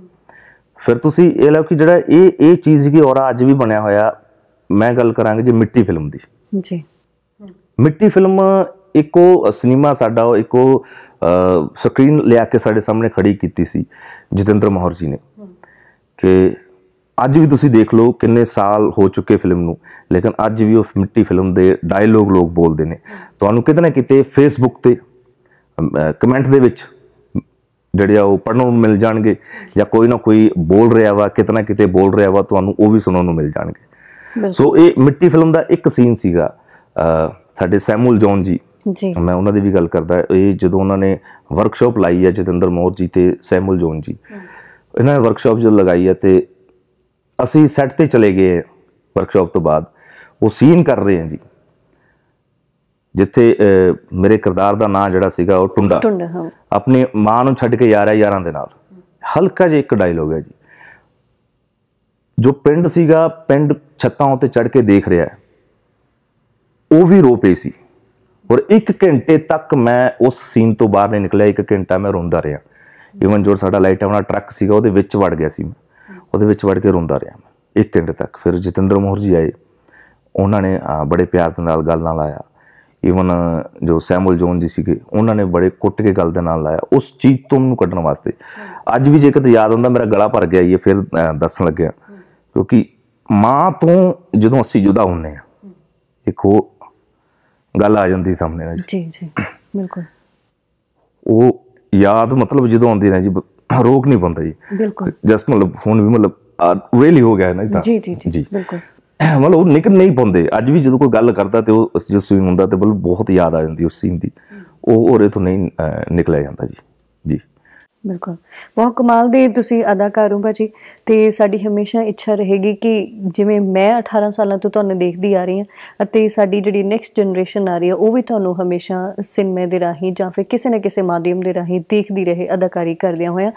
ਫਿਰ ਤੁਸੀਂ ਇਹ ਲਓ ਕਿ ਜਿਹੜਾ ਇਹ ਇਹ ਚੀਜ਼ ਕੀ ਹੋਰ ਅੱਜ ਵੀ ਬਣਿਆ ਹੋਇਆ ਮੈਂ ਗੱਲ ਕਰਾਂਗਾ ਜੀ ਮਿੱਟੀ ਫਿਲਮ ਦੀ ਜੀ ਮਿੱਟੀ ਫਿਲਮ ਇੱਕੋ ਸਿਨੇਮਾ ਸਾਡਾ ਇੱਕੋ ਸਕਰੀਨ ਲਿਆ ਕੇ ਸਾਡੇ ਸਾਹਮਣੇ ਖੜੀ ਕੀਤੀ ਸੀ ਜਤਿੰਦਰ ਮੋਹਰ ਜੀ ਨੇ ਕਿ ਅੱਜ ਵੀ ਤੁਸੀਂ ਦੇਖ ਲਓ ਕਿੰਨੇ ਸਾਲ ਹੋ ਚੁੱਕੇ ਫਿਲਮ ਨੂੰ ਲੇਕਿਨ ਅੱਜ ਵੀ ਉਹ ਮਿੱਟੀ ਫਿਲਮ ਦੇ ਡਾਇਲੋਗ ਲੋਕ ਬੋਲਦੇ ਨੇ ਤੁਹਾਨੂੰ ਕਿਤੇ ਨਾ ਕਿਤੇ ਫੇਸਬੁੱਕ ਤੇ ਕਮੈਂਟ ਦੇ ਵਿੱਚ ਜਿਹੜੇ ਆ ਉਹ ਪੜਨ ਨੂੰ ਮਿਲ ਜਾਣਗੇ ਜਾਂ ਕੋਈ ਨਾ ਕੋਈ ਬੋਲ ਰਿਹਾ ਵਾ ਕਿਤਨਾ ਕਿਤੇ ਬੋਲ ਰਿਹਾ ਵਾ ਤੁਹਾਨੂੰ ਉਹ ਵੀ ਸੁਣਨ ਨੂੰ ਮਿਲ ਜਾਣਗੇ ਸੋ ਇਹ ਮਿੱਟੀ ਫਿਲਮ ਦਾ ਇੱਕ ਸੀਨ ਸੀਗਾ ਸਾਡੇ ਸੈਮੂਲ ਜੌਨ ਜੀ ਜੀ ਮੈਂ ਉਹਨਾਂ ਦੀ ਵੀ ਗੱਲ ਕਰਦਾ ਇਹ ਜਦੋਂ ਉਹਨਾਂ ਨੇ ਵਰਕਸ਼ਾਪ ਲਾਈ ਹੈ ਜਤਿੰਦਰ ਮੋਰ ਜੀ ਤੇ ਸੈਮੂਲ ਜੌਨ ਜੀ ਇਹਨਾਂ ਨੇ ਵਰਕਸ਼ਾਪ ਜੋ ਲਗਾਈ ਹੈ ਤੇ ਅਸੀਂ ਸੈੱਟ ਤੇ ਚਲੇ ਗਏ ਵਰਕਸ਼ਾਪ ਤੋਂ ਬਾਅਦ ਉਹ ਸੀਨ ਕਰ ਰਹੇ ਹਾਂ ਜੀ ਜਿੱਥੇ ਮੇਰੇ ਕਿਰਦਾਰ ਦਾ ਨਾਂ ਜਿਹੜਾ ਸੀਗਾ ਉਹ ਟੁੰਡਾ ਟੁੰਡਾ ਆਪਣੀ ਮਾਂ ਨੂੰ ਛੱਡ ਕੇ ਜਾ ਰਿਹਾ ਯਾਰਾਂ ਦੇ ਨਾਲ ਹਲਕਾ ਜਿਹਾ ਇੱਕ ਡਾਇਲੋਗ ਹੈ ਜੀ ਜੋ ਪਿੰਡ ਸੀਗਾ ਪਿੰਡ ਛੱਤਾਂ ਉੱਤੇ ਚੜ ਕੇ ਦੇਖ ਰਿਹਾ ਹੈ ਉਹ ਵੀ ਰੋ ਪਈ ਸੀ ਔਰ 1 ਘੰਟੇ ਤੱਕ ਮੈਂ ਉਸ ਸੀਨ ਤੋਂ ਬਾਹਰ ਨਹੀਂ ਨਿਕਲਿਆ 1 ਘੰਟਾ ਮੈਂ ਰੋਂਦਾ ਰਿਹਾ ਇਵਨ ਜੋ ਸਾਡਾ ਲਾਈਟ ਆਉਣਾ ਟਰੱਕ ਸੀਗਾ ਉਹਦੇ ਵਿੱਚ ਵੜ ਗਿਆ ਸੀ ਮੈਂ ਉਹਦੇ ਵਿੱਚ ਵੜ ਕੇ ਰੋਂਦਾ ਰਿਹਾ ਮੈਂ 1 ਘੰਟੇ ਤੱਕ ਫਿਰ ਜਤਿੰਦਰ ਮੋਹਰ ਜੀ ਆਏ ਉਹਨਾਂ ਨੇ ਬੜੇ ਪਿਆਰ ਦੇ ਨਾਲ ਗੱਲ ਨਾਲ ਆਇਆ ਇਵਨ ਜੋ ਸੈਮੂਅਲ ਜੋਨ ਜੀ ਸੀਗੇ ਉਹਨਾਂ ਨੇ ਬੜੇ ਕੁੱਟ ਕੇ ਗੱਲ ਦੇ ਨਾਲ ਲਾਇਆ ਉਸ ਚੀਜ਼ ਤੋਂ ਮੈਨੂੰ ਕੱਢਣ ਵਾਸਤੇ ਅੱਜ ਵੀ ਜੇ ਕਿਤੇ ਯਾਦ ਹੁੰਦਾ ਮੇਰਾ ਗਲਾ ਭਰ ਗਿਆ ਇਹ ਫਿਰ ਦੱਸਣ ਲੱਗਿਆ ਕਿਉਂਕਿ ਮਾਂ ਤੋਂ ਜਦੋਂ ਅਸੀਂ ਜੁਦਾ ਹੁੰਨੇ ਆ ਇੱਕ ਉਹ ਗੱਲ ਆ ਜਾਂਦੀ ਸਾਹਮਣੇ ਜੀ ਜੀ ਬਿਲਕੁਲ ਉਹ ਯਾਦ ਮਤਲਬ ਜਦੋਂ ਆਉਂਦੀ ਨਾ ਜੀ ਰੋਕ ਨਹੀਂ ਪੰਦਾ ਜੀ ਬਿਲਕੁਲ ਜਸ ਮਤਲਬ ਹੁਣ ਵੀ ਮਤਲਬ ਰੀਲੀ ਹੋ ਗਿਆ ਨਾ ਜੀ ਤਾਂ ਜੀ ਜੀ ਜੀ ਬਿਲਕੁਲ ਮਤਲਬ ਉਹ ਨਿਕਲ ਨਹੀਂ ਪੁੰਦੇ ਅੱਜ ਵੀ ਜਦੋਂ ਕੋਈ ਗੱਲ ਕਰਦਾ ਤੇ ਉਹ ਜੋ ਸੀਨ ਹੁੰਦਾ ਤੇ ਮਤਲਬ ਬਹੁਤ ਯਾਦ ਆ ਜਾਂਦੀ ਉਸ ਸੀਨ ਦੀ ਉਹ ਹੋਰੇ ਤੋਂ ਨਹੀਂ ਨਿਕਲਿਆ ਜਾਂਦਾ ਜੀ ਜੀ ਬਿਲਕੁਲ ਬਹੁਤ ਕਮਾਲ ਦੇ ਤੁਸੀਂ ਅਦਾਕਾਰ ਹੋ ਭਾਜੀ ਤੇ ਸਾਡੀ ਹਮੇਸ਼ਾ ਇੱਛਾ ਰਹੇਗੀ ਕਿ ਜਿਵੇਂ ਮੈਂ 18 ਸਾਲਾਂ ਤੋਂ ਤੁਹਾਨੂੰ ਦੇਖਦੀ ਆ ਰਹੀ ਹਾਂ ਅਤੇ ਸਾਡੀ ਜਿਹੜੀ ਨੈਕਸਟ ਜਨਰੇਸ਼ਨ ਆ ਰਹੀ ਹੈ ਉਹ ਵੀ ਤੁਹਾਨੂੰ ਹਮੇਸ਼ਾ ਸਿਨੇਮੇ ਦੇ ਰਾਹੀਂ ਜਾਂ ਫਿਰ ਕਿਸੇ ਨਾ ਕਿਸੇ ਮਾਧਿਅਮ ਦੇ ਰਾਹੀਂ ਦੇਖਦੀ ਰਹੇ ਅਦਾਕਾਰੀ ਕਰਦਿਆਂ ਹੋਇਆ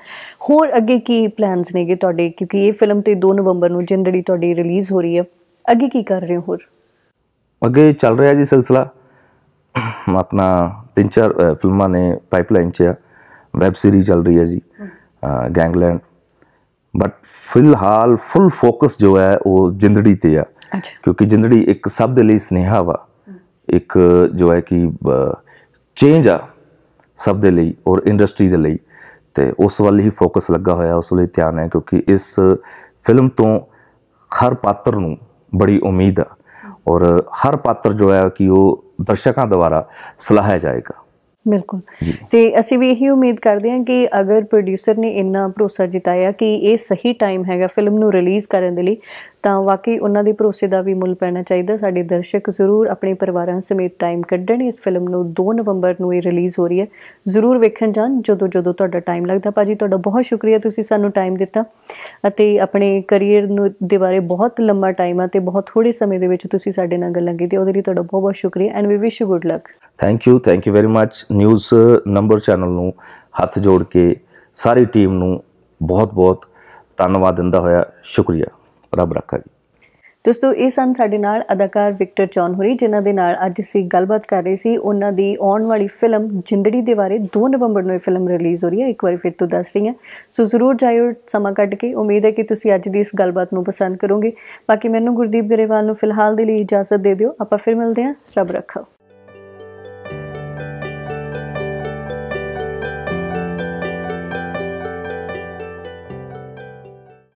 ਹੋਰ ਅੱਗੇ ਕੀ ਪਲਾਨਸ ਨੇਗੇ ਤੁਹਾਡੇ ਕਿਉਂਕਿ ਇਹ ਫਿਲਮ ਤੇ 2 ਨਵੰਬਰ ਨੂੰ ਜਿੰਦੜੀ ਤੁਹਾਡੀ ਰਿਲੀਜ਼ ਹੋ ਰਹੀ ਹੈ ਅੱਗੇ ਕੀ ਕਰ ਰਹੇ ਹੋ ਹੋਰ ਅੱਗੇ ਚੱਲ ਰਿਹਾ ਜੀ ਸਿਲਸਿਲਾ ਆਪਣਾ ਤਿੰਨ ਚਾਰ ਫਿਲਮਾਂ ਨੇ ਪਾਈਪਲਾਈਨ 'ਚ ਆ ਵੈਬ ਸੀਰੀਜ਼ ਚੱਲ ਰਹੀ ਹੈ ਜੀ ਗੈਂਗਲੈਂਡ ਬਟ ਫਿਲਹਾਲ ਫੁੱਲ ਫੋਕਸ ਜੋ ਹੈ ਉਹ ਜਿੰਦੜੀ ਤੇ ਆ ਕਿਉਂਕਿ ਜਿੰਦੜੀ ਇੱਕ ਸਭ ਦੇ ਲਈ ਸਨੇਹਾ ਵਾ ਇੱਕ ਜੋ ਹੈ ਕਿ ਚੇਂਜ ਆ ਸਭ ਦੇ ਲਈ ਔਰ ਇੰਡਸਟਰੀ ਦੇ ਲਈ ਤੇ ਉਸ ਵੱਲ ਹੀ ਫੋਕਸ ਲੱਗਾ ਹੋਇਆ ਉਸ ਲਈ ਧਿਆਨ ਹੈ ਕਿਉਂਕਿ ਇਸ ਫਿਲਮ ਤੋਂ ਹਰ ਪਾਤਰ ਨੂੰ ਬੜੀ ਉਮੀਦ ਆ ਔਰ ਹਰ ਪਾਤਰ ਜੋ ਹੈ ਕਿ ਉਹ ਦਰਸ਼ਕਾਂ ਦੁਆਰਾ ਸਲਾਹਿਆ ਜਾਏਗਾ ਬਿਲਕੁਲ ਤੇ ਅਸੀਂ ਵੀ ਇਹੀ ਉਮੀਦ ਕਰਦੇ ਹਾਂ ਕਿ ਅਗਰ ਪ੍ਰੋਡਿਊਸਰ ਨੇ ਇੰਨਾ ਭਰੋਸਾ ਜਿਤਾਇਆ ਕਿ ਇਹ ਸਹੀ ਟਾਈਮ ਹੈਗਾ ਫਿਲਮ ਨੂੰ ਰਿਲੀਜ਼ ਕਰਨ ਦੇ ਲਈ ਤਾਂ ਵਾਕਈ ਉਹਨਾਂ ਦੇ ਭਰੋਸੇ ਦਾ ਵੀ ਮੁੱਲ ਪੈਣਾ ਚਾਹੀਦਾ ਸਾਡੇ ਦਰਸ਼ਕ ਜ਼ਰੂਰ ਆਪਣੇ ਪਰਿਵਾਰਾਂ ਸਮੇਤ ਟਾਈਮ ਕੱਢਣ ਇਸ ਫਿਲਮ ਨੂੰ 2 ਨਵੰਬਰ ਨੂੰ ਇਹ ਰਿਲੀਜ਼ ਹੋ ਰਹੀ ਹੈ ਜ਼ਰੂਰ ਵੇਖਣ ਜਾਣ ਜਦੋਂ ਜਦੋਂ ਤੁਹਾਡਾ ਟਾਈਮ ਲੱਗਦਾ ਭਾਜੀ ਤੁਹਾਡਾ ਬਹੁਤ ਸ਼ੁਕਰੀਆ ਤੁਸੀਂ ਸਾਨੂੰ ਟਾਈਮ ਦਿੱਤਾ ਅਤੇ ਆਪਣੇ ਕੈਰੀਅਰ ਨੂੰ ਦੇ ਬਾਰੇ ਬਹੁਤ ਲੰਮਾ ਟਾਈਮ ਆ ਤੇ ਬਹੁਤ ਥੋੜੇ ਸਮੇਂ ਦੇ ਵਿੱਚ ਤੁਸੀਂ ਸਾਡੇ ਨਾਲ ਗੱਲਾਂ ਕੀਤੀ ਉਹਦੇ ਲਈ ਤੁਹਾਡਾ ਬਹੁਤ ਬਹੁਤ ਸ਼ੁਕਰੀਆ and we wish you good luck thank you thank you very much news number channel ਨੂੰ ਹੱਥ ਜੋੜ ਕੇ ਸਾਰੀ ਟੀਮ ਨੂੰ ਬਹੁਤ ਬਹੁਤ ਧੰਨਵਾਦ ਦਿੰਦਾ ਹੋਇਆ ਸ਼ੁਕਰੀਆ ਰੱਬ ਰੱਖਾ ਜੀ ਦੋਸਤੋ ਇਹ ਸਨ ਸਾਡੇ ਨਾਲ ਅਦਾਕਾਰ ਵਿਕਟਰ ਚੌਨਹੁਰੀ ਜਿਨ੍ਹਾਂ ਦੇ ਨਾਲ ਅੱਜ ਅਸੀਂ ਗੱਲਬਾਤ ਕਰ ਰਹੇ ਸੀ ਉਹਨਾਂ ਦੀ ਆਉਣ ਵਾਲੀ ਫਿਲਮ ਜਿੰਦੜੀ ਦੇ ਬਾਰੇ 2 ਨਵੰਬਰ ਨੂੰ ਇਹ ਫਿਲਮ ਰਿਲੀਜ਼ ਹੋ ਰਹੀ ਹੈ ਇੱਕ ਵਾਰ ਫਿਰ ਤੋਂ ਦੱਸ ਰਹੀ ਹਾਂ ਸੋ ਜ਼ਰੂਰ ਜਾਇਓ ਸਮਾਂ ਕੱਢ ਕੇ ਉਮੀਦ ਹੈ ਕਿ ਤੁਸੀਂ ਅੱਜ ਦੀ ਇਸ ਗੱਲਬਾਤ ਨੂੰ ਪਸੰਦ ਕਰੋਗੇ ਬਾਕੀ ਮੈਨੂੰ ਗੁਰਦੀਪ ਗਰੇਵਾਲ ਨੂੰ ਫਿਲਹਾਲ ਦੇ ਲਈ ਇਜਾਜ਼ਤ ਦੇ ਦਿਓ ਆਪਾਂ ਫਿਰ ਮਿਲਦੇ ਹਾਂ ਰੱਬ ਰੱਖਾ